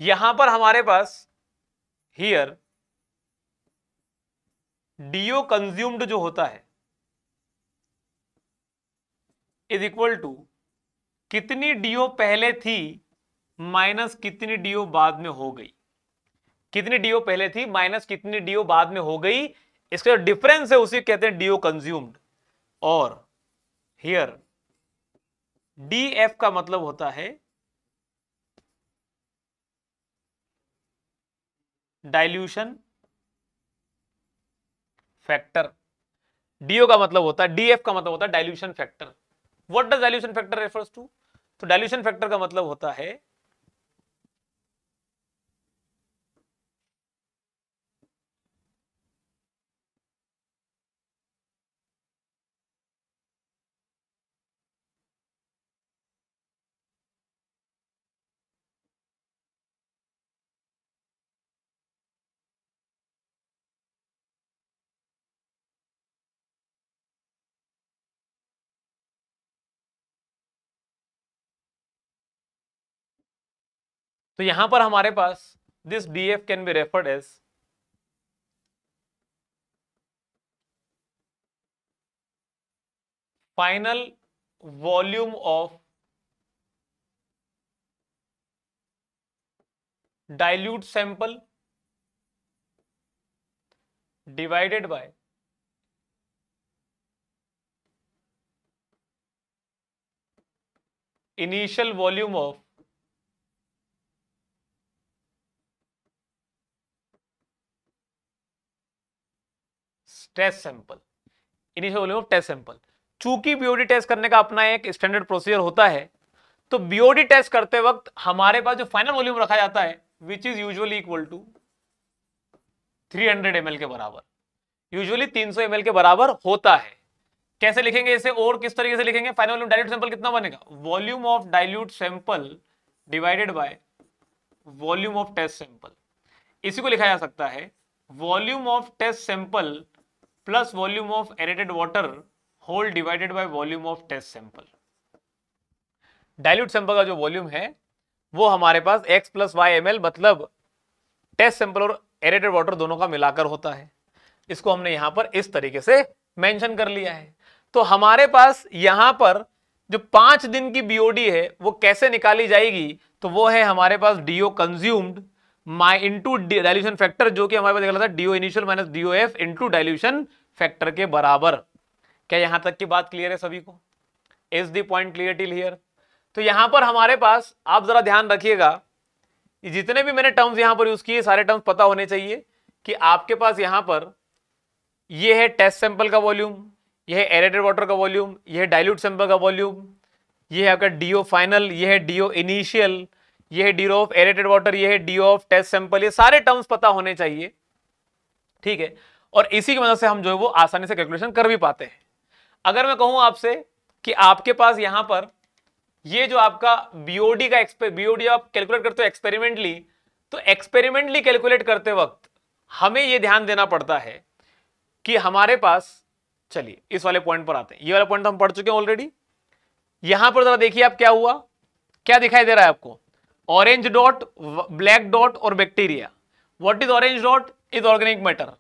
यहां पर हमारे पास हियर डीओ कंज्यूम्ड जो होता है इज इक्वल टू कितनी डीओ पहले थी माइनस कितनी डीओ बाद में हो गई कितनी डीओ पहले थी माइनस कितनी डीओ बाद में हो गई इसका जो डिफरेंस है उसे कहते हैं डीओ कंज्यूम्ड और हियर डी एफ का मतलब होता है डाइल्यूशन फैक्टर डीओ का मतलब होता है डी एफ का मतलब होता है dilution factor what does dilution factor refers to तो डाइल्यूशन फैक्टर का मतलब होता है तो यहां पर हमारे पास this D F can be referred as final volume of dilute sample divided by initial volume of test sample initial volume of test sample चूंकि बीओडी टेस्ट करने का अपना एक स्टैंडर्ड प्रोसीजर होता है तो बीओडी टेस्ट करते वक्त हमारे पास जो फाइनल वॉल्यूम रखा जाता है which is usually equal to 300 ml के बराबर यूजुअली 300 ml के बराबर होता है कैसे लिखेंगे इसे और किस तरीके से लिखेंगे फाइनल वॉल्यूम डाइल्यूट सैंपल कितना बनेगा volume of dilute sample divided by volume of test sample इसी को लिखा जा सकता है volume of test sample plus volume of aerated water whole divided by volume of test sample dilute sample का जो वॉल्यूम है वो हमारे पास x प्लस वाई एम मतलब टेस्ट सैंपल और एरेटेड वाटर दोनों का मिलाकर होता है इसको हमने यहां पर इस तरीके से मैंशन कर लिया है तो हमारे पास यहां पर जो पांच दिन की बीओडी है वो कैसे निकाली जाएगी तो वो है हमारे पास DO consumed my into dilution factor जो कि हमारे पास था DO initial minus DO F into dilution factor के बराबर क्या यहां तक की बात क्लियर है सभी को is the point clear till here तो यहां पर हमारे पास आप जरा ध्यान रखिएगा जितने भी मैंने टर्म्स यहां पर यूज किए सारे टर्म्स पता होने चाहिए कि आपके पास यहां पर यह है टेस्ट सैंपल का वॉल्यूम यह है एरेटेड वाटर का वॉल्यूम यह है डाइल्यूट सैंपल का वॉल्यूम यह है आपका डीओ फाइनल यह है डीओ इनिशियल ये है डी ऑफ एरेटेड वाटर ये है डी ऑफ टेस्ट सैंपल ये सारे टर्म्स पता होने चाहिए ठीक है और इसी की मदद मतलब से हम जो है वो आसानी से कैलकुलेशन कर भी पाते हैं अगर मैं कहूं आपसे कि आपके पास यहां पर ये जो आपका बीओडी का बीओडी आप कैलकुलेट करते हो एक्सपेरिमेंटली तो एक्सपेरिमेंटली कैलकुलेट करते वक्त हमें ये ध्यान देना पड़ता है कि हमारे पास चलिए इस वाले पॉइंट पर आते हैं ये वाला पॉइंट तो हम पढ़ चुके हैं ऑलरेडी यहां पर जरा देखिए आप क्या हुआ क्या दिखाई दे रहा है आपको ऑरेंज डॉट ब्लैक डॉट और bacteria what is orange dot is organic matter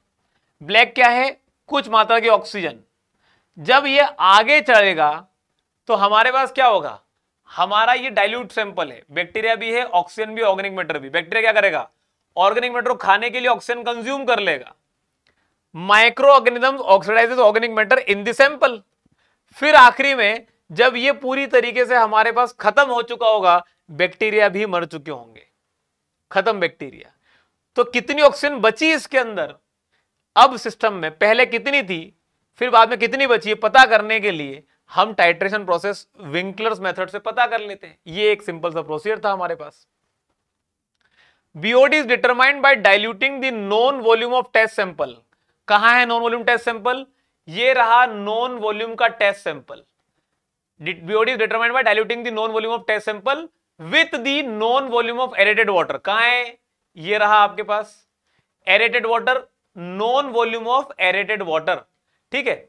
black क्या है कुछ मात्रा की ऑक्सीजन जब ये आगे चलेगा तो हमारे पास क्या होगा हमारा ये डाइल्यूट सैंपल है बैक्टीरिया भी है ऑक्सीजन भी ऑर्गेनिक मैटर भी बैक्टीरिया क्या करेगा ऑर्गेनिक मैटर को खाने के लिए ऑक्सीजन कंज्यूम कर लेगा microorganism oxidizes organic matter in the sample फिर आखिरी में जब ये पूरी तरीके से हमारे पास खत्म हो चुका होगा बैक्टीरिया भी मर चुके होंगे खत्म बैक्टीरिया तो कितनी ऑक्सीजन बची इसके अंदर अब सिस्टम में पहले कितनी थी फिर बाद में कितनी बची है पता करने के लिए हम टाइट्रेशन प्रोसेस विंकलर्स मेथड से पता कर लेते हैं ये एक सिंपल सा प्रोसीजर था हमारे पास BOD is determined by diluting the known volume of test sample कहा है नॉन वॉल्यूम टेस्ट सैंपल ये रहा नॉन वॉल्यूम का test sample BOD is determined by diluting the known volume of test sample with the known volume of aerated water. कहा है ये रहा आपके पास aerated water, known volume of aerated water. ठीक है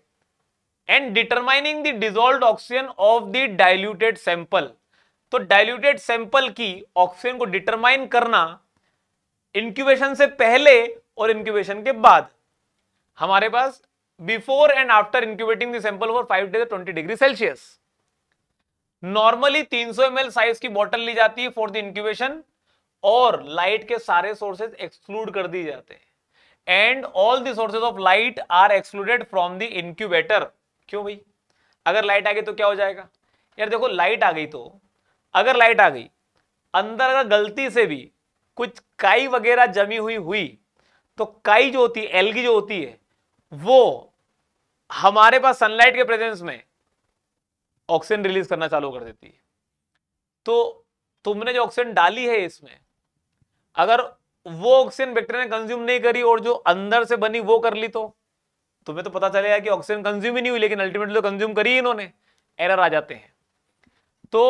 and determining the dissolve oxygen of the diluted sample तो diluted sample की oxygen को डिटरमाइन करना इंक्यूबेशन से पहले और इंक्यूबेशन के बाद हमारे पास before and after incubating the sample for five days twenty degree Celsius normally 300 सौ साइज की बॉटल ली जाती है फॉर द इंक्यूबेशन और लाइट के सारे सोर्सेज एक्सक्लूड कर दिए जाते हैं and all sources of light are excluded from the incubator क्यों भाई अगर लाइट आ गई तो क्या हो जाएगा यार देखो लाइट आ गई तो अगर लाइट आ गई अंदर अगर गलती से भी कुछ काई वगैरह जमी हुई हुई तो काई जो होती है एलगी जो होती है वो हमारे पास सनलाइट के प्रेजेंस में ऑक्सीजन रिलीज करना चालू कर देती है तो तुमने जो ऑक्सीजन डाली है इसमें अगर वो ऑक्सीजन बैक्टेरिया ने कंज्यूम नहीं करी और जो अंदर से बनी वो कर ली तो तुम्हें तो पता चलेगा कि ऑक्सीजन कंज्यूम ही नहीं हुई लेकिन अल्टीमेटली कंज्यूम तो करी इन्होंने एरर आ जाते हैं तो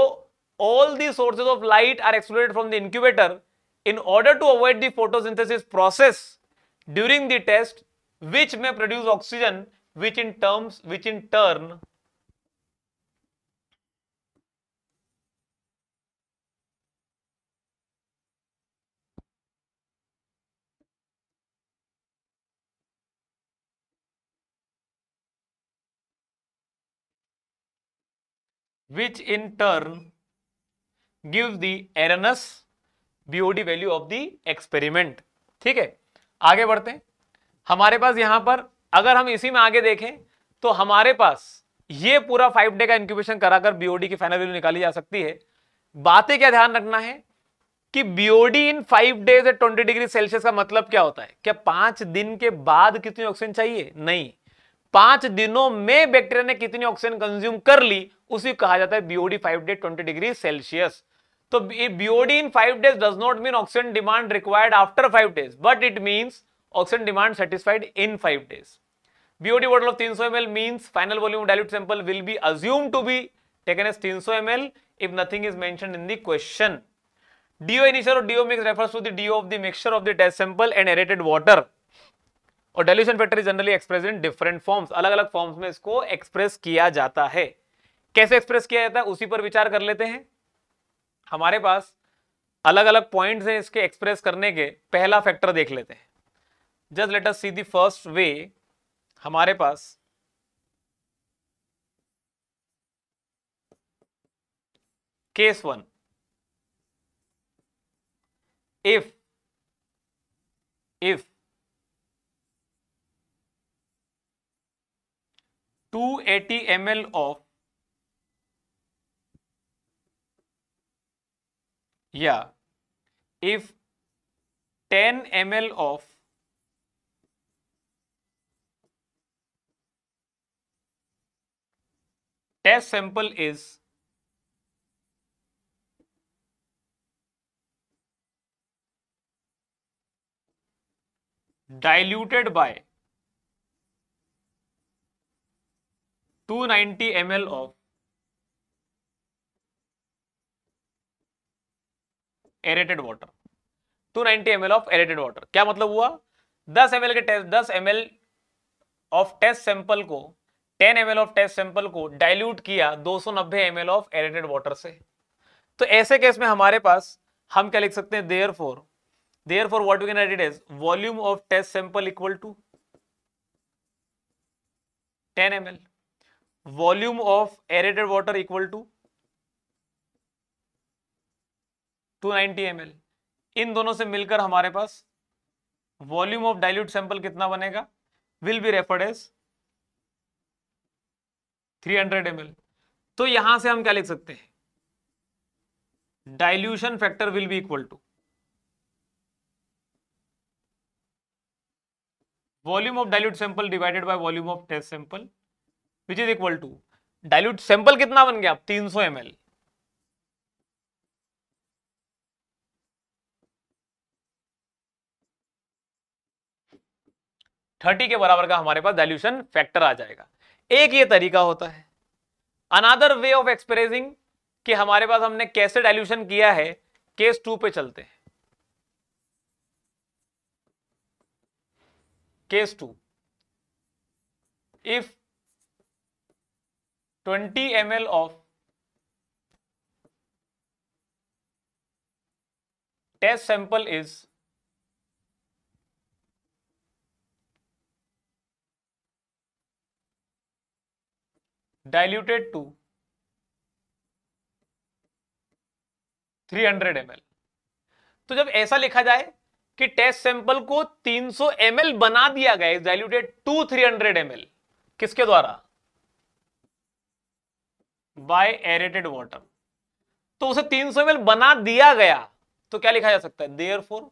all the sources of light are explored from the incubator in order to avoid the photosynthesis process during the test which में produce oxygen which in terms which in turn which in turn give the erroneous BOD value of the experiment. ठीक है आगे बढ़ते हैं हमारे पास यहां पर अगर हम इसी में आगे देखें तो हमारे पास ये पूरा फाइव डे का इंक्यूबेशन कराकर बीओडी की फाइनल वैल्यू निकाली जा सकती है बातें क्या ध्यान रखना है कि BOD in five days at twenty degree Celsius का मतलब क्या होता है क्या पांच दिन के बाद कितनी ऑक्सीजन चाहिए नहीं पांच दिनों में बैक्टीरिया ने कितनी ऑक्सीजन कंज्यूम कर ली उसी कहा जाता है BOD five days twenty degree Celsius तो BOD in five days does not mean oxygen demand required after five days but it mean oxygen demand satisfied in five days BOD bottle of तीन सौ M l mean final volume dilute sample will be assume to be taken as तीन सौ M l if nothing is मैं in the question DO initial DO mix refers to DO of the mixer of the test sample and aerated water और dilution factor is generally express in different forms अलग अलग forms में इसको express किया जाता है कैसे एक्सप्रेस किया जाता है उसी पर विचार कर लेते हैं हमारे पास अलग अलग पॉइंट्स हैं इसके एक्सप्रेस करने के पहला फैक्टर देख लेते हैं just let us see the first way हमारे पास case one if if two eighty m L of yeah if 10 ml of test sample is diluted by 290 ml of aerated water 290 ml of aerated water क्या मतलब हुआ 10 ml के test 10 ml of test sample को 10 ml of test sample को dilute किया 290 ml of aerated water से तो ऐसे केस में हमारे पास हम क्या लिख सकते हैं therefore therefore what we can edit is volume of test sample equal to 10 ml volume of aerated water equal to 290 ml इन दोनों से मिलकर हमारे पास वॉल्यूम ऑफ डाइल्यूट सैंपल कितना बनेगा will be referred as 300 ml तो यहां से हम क्या लिख सकते हैं dilution factor will be equal to volume of dilute sample divided by volume of test sample which is equal to dilute sample कितना बन गया तीन सौ एम एल थर्टी के बराबर का हमारे पास डायल्यूशन फैक्टर आ जाएगा एक ये तरीका होता है अनादर वे ऑफ एक्सप्रेसिंग कि हमारे पास हमने कैसे डायल्यूशन किया है केस टू पे चलते हैं case two if 20 l of test sample is diluted to 300 ml तो जब ऐसा लिखा जाए कि टेस्ट सैंपल को 300 ml बना दिया गया डायल्यूटेड टू 300 ml किसके द्वारा बाय एरेटेड वाटर तो उसे 300 ml बना दिया गया तो क्या लिखा जा सकता है therefore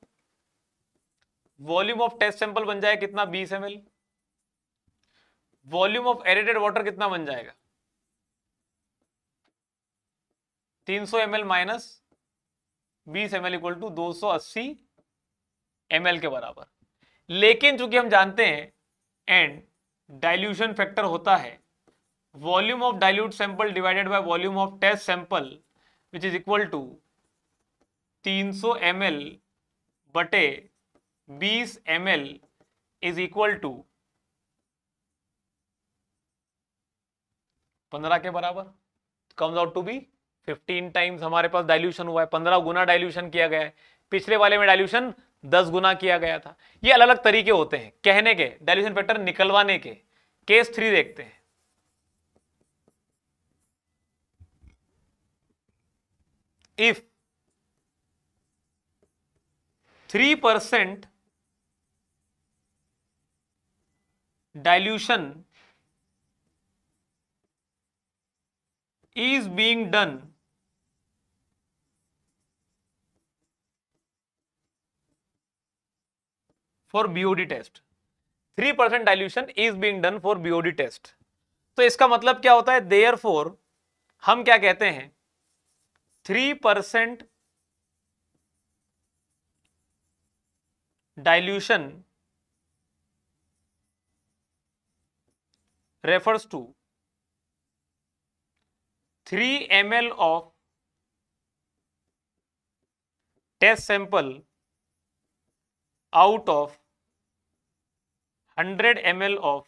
volume of test sample बन जाए कितना 20 ml volume of aerated water कितना बन जाएगा तीन सौ एम एल माइनस बीस एम एल इक्वल टू दो सौ अस्सी एम एल के बराबर लेकिन चूंकि हम जानते हैं एंड डाइल्यूशन फैक्टर होता है volume of dilute sample divided by volume of test sample which is equal to 300 सौ एम एल बटे बीस M L is equal to पंद्रह के बराबर comes out to be 15 times हमारे पास डाइल्यूशन हुआ है 15 गुना डाइल्यूशन किया गया है पिछले वाले में डाइल्यूशन 10 गुना किया गया था ये अलग अलग तरीके होते हैं कहने के डाइल्यूशन फैक्टर निकलवाने के केस थ्री देखते हैं if three percent dilution is being done for BOD test three percent dilution is being done for BOD test तो इसका मतलब क्या होता है देयर फोर हम क्या कहते हैं three percent refers to three M L of test sample out of hundred M L of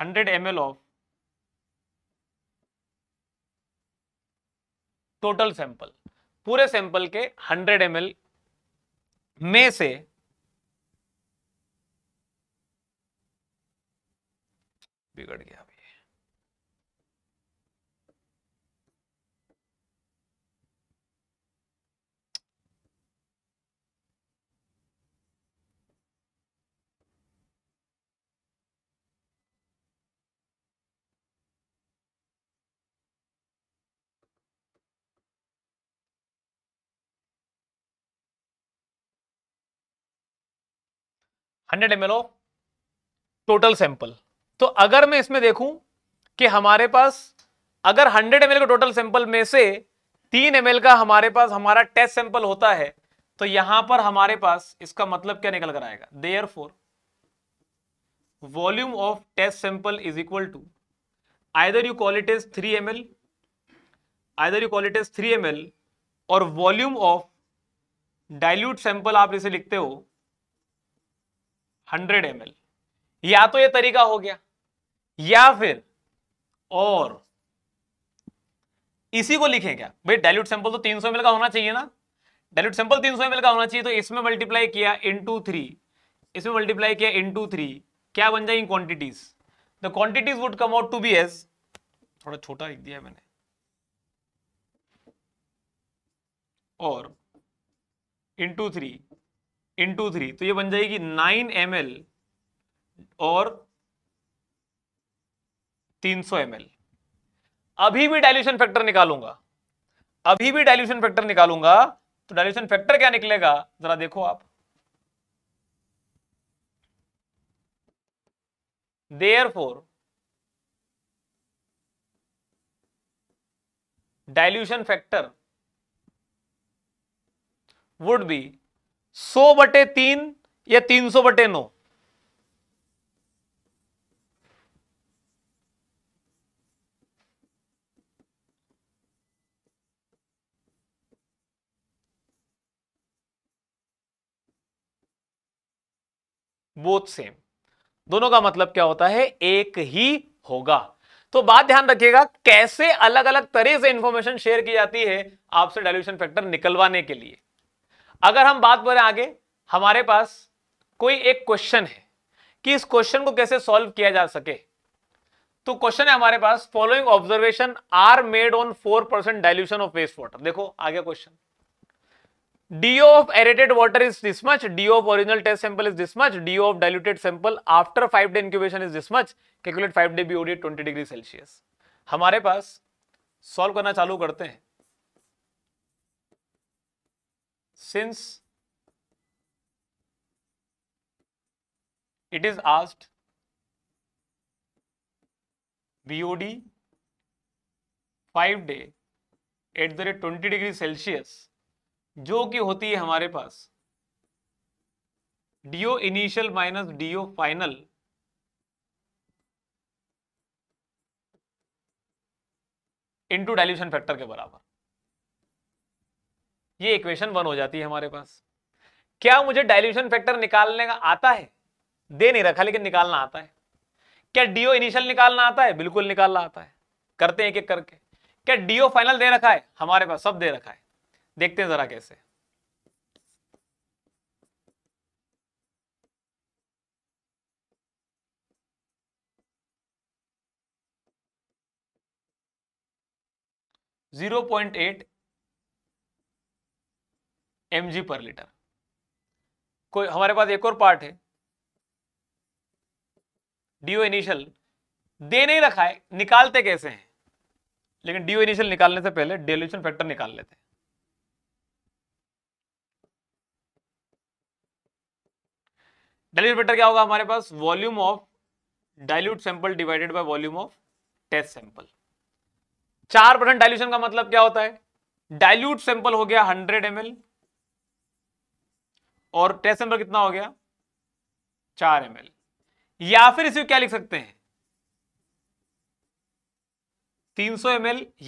hundred M L of total sample पूरे सैंपल के हंड्रेड एम एल में से हंड्रेड एम टोटल सैंपल तो अगर मैं इसमें देखूं कि हमारे पास अगर 100 एम के टोटल सैंपल में से 3 एम का हमारे पास हमारा टेस्ट सैंपल होता है तो यहां पर हमारे पास इसका मतलब क्या निकल कर आएगा therefore volume of test sample is equal to either you call it is three M L either you call it is three M और वॉल्यूम ऑफ डायल्यूट सैंपल आप इसे लिखते हो हंड्रेड एम या तो ये तरीका हो गया या फिर और इसी को लिखें क्या भाई डायल्यूट सैंपल तो 300 सौ का होना चाहिए ना डायल्यूट सैंपल 300 ml का होना चाहिए तो इसमें मल्टीप्लाई किया टू थ्री इसमें मल्टीप्लाई किया इनटू थ्री क्या बन जाएगी quantities the quantities would come out to be as थोड़ा छोटा लिख दिया मैंने और टू थ्री इंटू थ्री तो ये बन जाएगी नाइन एम और तीन सौ एम अभी भी डाइल्यूशन फैक्टर निकालूंगा अभी भी डाइल्यूशन फैक्टर निकालूंगा तो डाइल्यूशन फैक्टर क्या निकलेगा जरा देखो आप therefore dilution factor would be सौ बटे तीन या तीन सौ बटे नौ बोथ सेम दोनों का मतलब क्या होता है एक ही होगा तो बात ध्यान रखिएगा कैसे अलग अलग तरह से इंफॉर्मेशन शेयर की जाती है आपसे डायल्यूशन फैक्टर निकलवाने के लिए अगर हम बात करें आगे हमारे पास कोई एक क्वेश्चन है कि इस क्वेश्चन को कैसे सॉल्व किया जा सके तो क्वेश्चन है हमारे पास following observation are made on four percent dilution of waste water देखो आगे question D of aerated water is this much D of original test sample is this much D of diluted sample after five day incubation is this much calculate five day B O D twenty degree Celsius हमारे पास solve करना चालू करते हैं since it is asked BOD 5 day at the rate twenty degree Celsius जो कि होती है हमारे पास DO initial minus DO final into dilution factor के बराबर ये इक्वेशन वन हो जाती है हमारे पास क्या मुझे डायल्यूशन फैक्टर निकालने का आता है दे नहीं रखा लेकिन निकालना आता है क्या डीओ इनिशियल निकालना आता है बिल्कुल निकालना आता है करते हैं एक एक करके क्या डीओ फाइनल दे रखा है हमारे पास सब दे रखा है देखते हैं जरा कैसे zero point eight M per litre कोई हमारे पास एक और पार्ट है डीओ इनिशियल दे नहीं रखा है निकालते कैसे हैं लेकिन डीओ इनिशियल निकालने से पहले डेल्यूशन फैक्टर निकाल लेते हैं डेल्यूशन फैक्टर क्या होगा हमारे पास volume of dilute sample divided by volume of test sample चार परसेंट डाइल्यूशन का मतलब क्या होता है डाइल्यूट सैंपल हो गया हंड्रेड एम और टेस्ट नंबर कितना हो गया चार एम या फिर इसे क्या लिख सकते हैं 300 सौ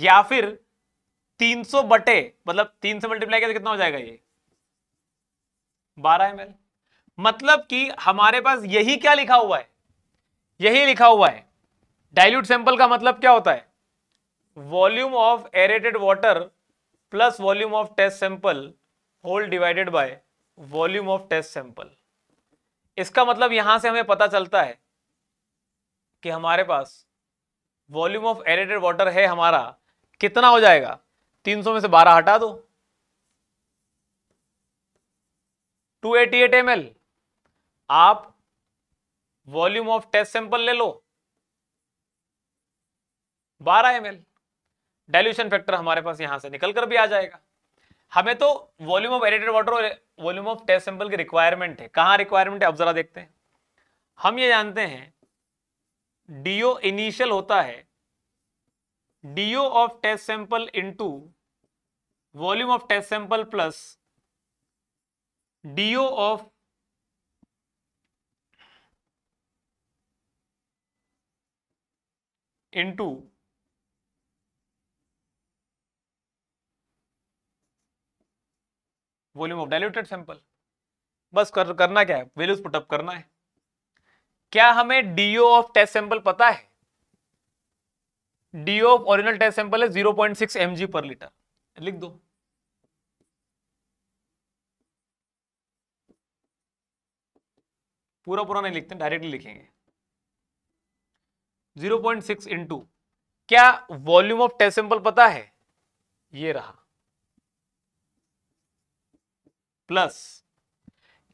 या फिर 300 बटे मतलब 3 से मल्टीप्लाई करके कितना हो जाएगा ये 12 एम मतलब कि हमारे पास यही क्या लिखा हुआ है यही लिखा हुआ है डाइल्यूट सैंपल का मतलब क्या होता है volume of aerated water plus volume of test sample whole divided by volume of test sample इसका मतलब यहां से हमें पता चलता है कि हमारे पास वॉल्यूम ऑफ एरेटेड वाटर है हमारा कितना हो जाएगा 300 में से 12 हटा दो 288 एटी आप वॉल्यूम ऑफ टेस्ट सैंपल ले लो 12 एम डाइल्यूशन डायल्यूशन फैक्टर हमारे पास यहां से निकल कर भी आ जाएगा हमें तो वॉल्यूम ऑफ एडिटेड वाटर और वॉल्यूम ऑफ टेस्ट सैंपल की रिक्वायरमेंट है कहाँ रिक्वायरमेंट है अब जरा देखते हैं हम ये जानते हैं डीओ इनिशियल होता है DO of test sample into volume of test sample plus DO of into volume of diluted sample बस कर, करना क्या है वैल्यूज पुटअप करना है क्या हमें डीओ ऑफ टेस्ट सैंपल पता है DO of original test sample है 0.6 पॉइंट पर लीटर लिख दो पूरा पूरा नहीं लिखते डायरेक्टली लिखेंगे 0.6 पॉइंट क्या वॉल्यूम ऑफ टेस्ट सैंपल पता है ये रहा प्लस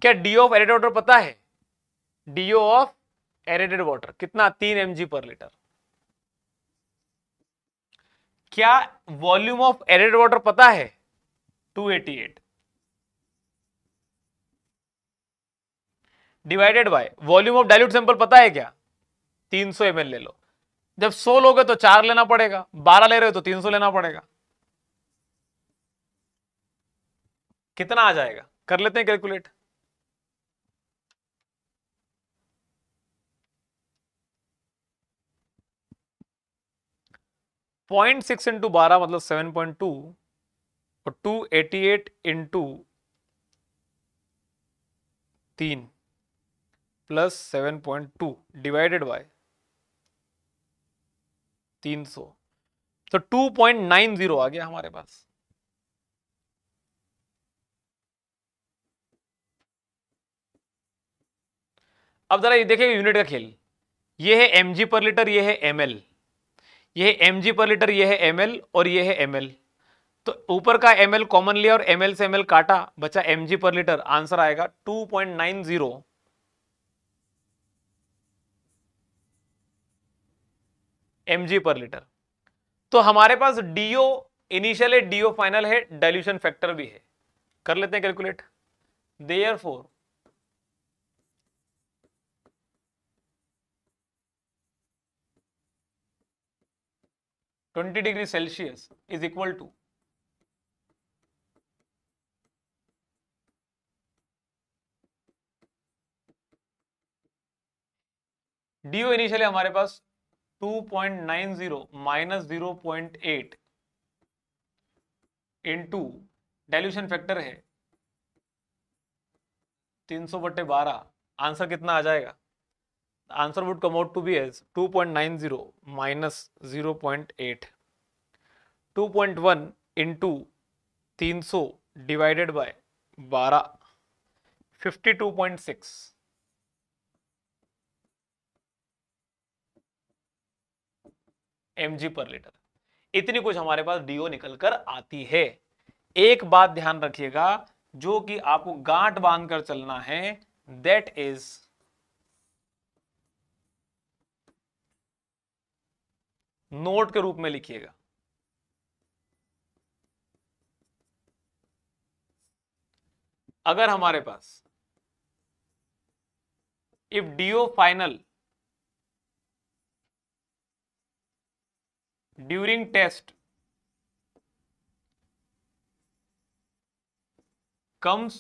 क्या डी ऑफ एरेड वाटर पता है डीओ ऑफ एरेडेड वाटर कितना तीन एम पर लीटर क्या वॉल्यूम ऑफ एरेटेड वाटर पता है 288 divided by volume of dilute sample पता है क्या 300 सौ ले लो जब 100 लोगे तो चार लेना पड़ेगा 12 ले रहे हो तो 300 लेना पड़ेगा कितना आ जाएगा कर लेते हैं कैलकुलेट पॉइंट सिक्स इंटू बारह मतलब सेवन पॉइंट टू और टू एटी एट इंटू तीन plus seven point two divided by तीन सौ तो टू पॉइंट नाइन जीरो आ गया हमारे पास अब ज़रा ये देखेंगे यूनिट का खेल ये है एम पर लीटर ये है एम ये है एम पर लीटर ये है एम और ये है एम तो ऊपर का एम एल कॉमन लिया और एम एल से एम एल काटा बचा M G per litre answer आएगा two point nine zero M G per litre तो हमारे पास डीओ इनिशियल है डीओ फाइनल है डाइल्यूशन फैक्टर भी है कर लेते हैं calculate therefore 20 degree Celsius is equal to D O initially हमारे पास 2.90 point nine zero minus zero point eight into dilution factor है तीन सौ बट्टे बारह आंसर कितना आ जाएगा the answer would come out to be as 2.90 minus 0.8. 2.1 into 300 divided by 12 52.6. M per litre इतनी कुछ हमारे पास डीओ निकल कर आती है एक बात ध्यान रखिएगा जो कि आपको गांठ बांध कर चलना है दैट इज नोट के रूप में लिखिएगा अगर हमारे पास if DO final during test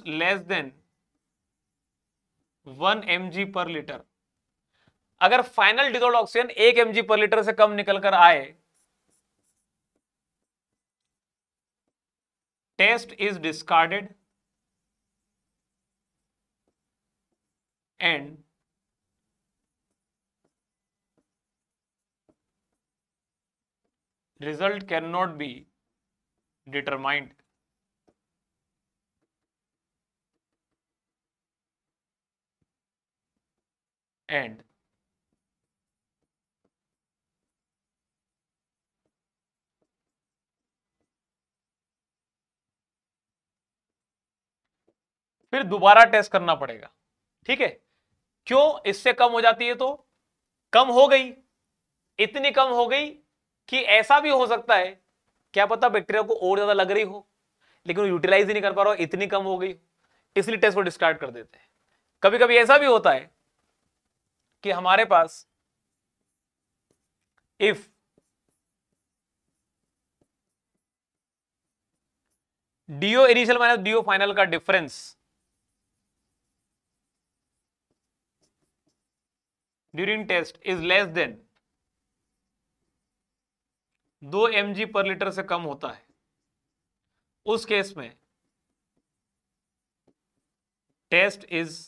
less than one M G per litre अगर फाइनल डिजोल्ड ऑक्सीजन एक एमजी पर लीटर से कम निकल कर आए test is discarded and result can not be determined and फिर दोबारा टेस्ट करना पड़ेगा ठीक है क्यों इससे कम हो जाती है तो कम हो गई इतनी कम हो गई कि ऐसा भी हो सकता है क्या पता बैक्टीरिया को और ज्यादा लग रही हो लेकिन यूटिलाइज ही नहीं कर पा रहा इतनी कम हो गई इसलिए टेस्ट को डिस्कार्ड कर देते हैं कभी कभी ऐसा भी होता है कि हमारे पास if DO initial minus DO final का difference during test is less than दो एम जी पर लीटर से कम होता है उस केस में test is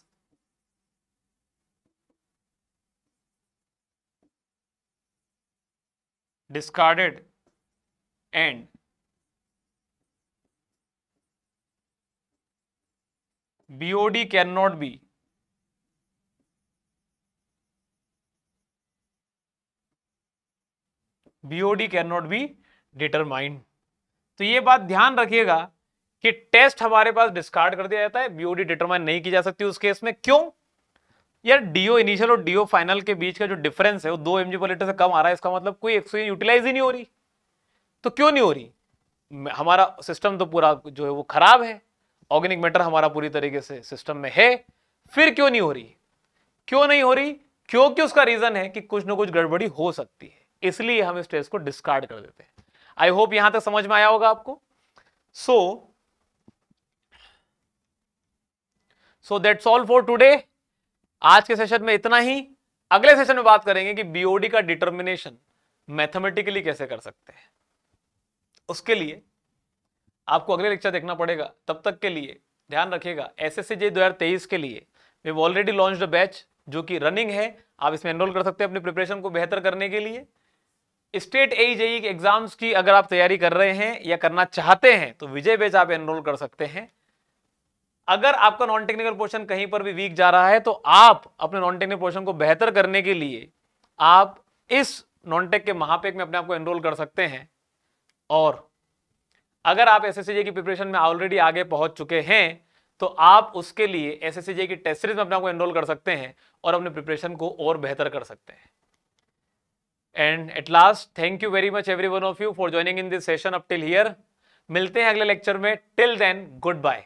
discarded and BOD can not be BOD can not be determined तो ये बात ध्यान रखिएगा कि टेस्ट हमारे पास डिस्कार्ड कर दिया जाता है बीओडी डिटरमाइन नहीं की जा सकती उस केस में क्यों यार डीओ इनिशियल और डीओ फाइनल के बीच का जो डिफरेंस है वो दो एमजी पर लीटर से कम आ रहा है इसका मतलब कोई एक्सोजन यूटिलाइज ही नहीं हो रही तो क्यों नहीं हो रही हमारा सिस्टम तो पूरा जो है वो खराब है ऑर्गेनिक मैटर हमारा पूरी तरीके से सिस्टम में है फिर क्यों नहीं हो रही क्यों नहीं हो रही क्योंकि उसका रीजन है कि कुछ ना कुछ गड़बड़ी हो सकती है इसलिए हम इस टेस्ट को डिस्कार्ड कर देते हैं आई होप यहां तक समझ में आया होगा आपको so so that's all for today आज के सेशन में इतना ही अगले सेशन में बात करेंगे कि बीओडी का डिटर्मिनेशन मैथमेटिकली कैसे कर सकते हैं उसके लिए आपको अगले लेक्चर देखना पड़ेगा तब तक के लिए ध्यान रखिएगा एस एस सी हजार के लिए वे ऑलरेडी लॉन्च द बैच जो कि रनिंग है आप इसमें एनरोल कर सकते हैं अपनी प्रिपरेशन को बेहतर करने के लिए स्टेट ए के एग्जाम्स की अगर आप तैयारी कर रहे हैं या करना चाहते हैं तो विजय बेच आप एनरोल कर सकते हैं अगर आपका नॉन टेक्निकल पोर्शन कहीं पर भी वीक जा रहा है तो आप अपने नॉन टेक्निकल पोर्शन को बेहतर करने के लिए आप इस नॉन टेक के महापेक में अपने आप को एनरोल कर सकते हैं और अगर आप एस की प्रिपरेशन में ऑलरेडी आगे पहुंच चुके हैं तो आप उसके लिए एस की टेस्ट सीरीज में अपने आप को एनरोल कर सकते हैं और अपने प्रिपरेशन को और बेहतर कर सकते हैं And at last, thank you very much every one of you for joining in this session up till here. Milte हैं अगले लेक्चर में Till then, goodbye.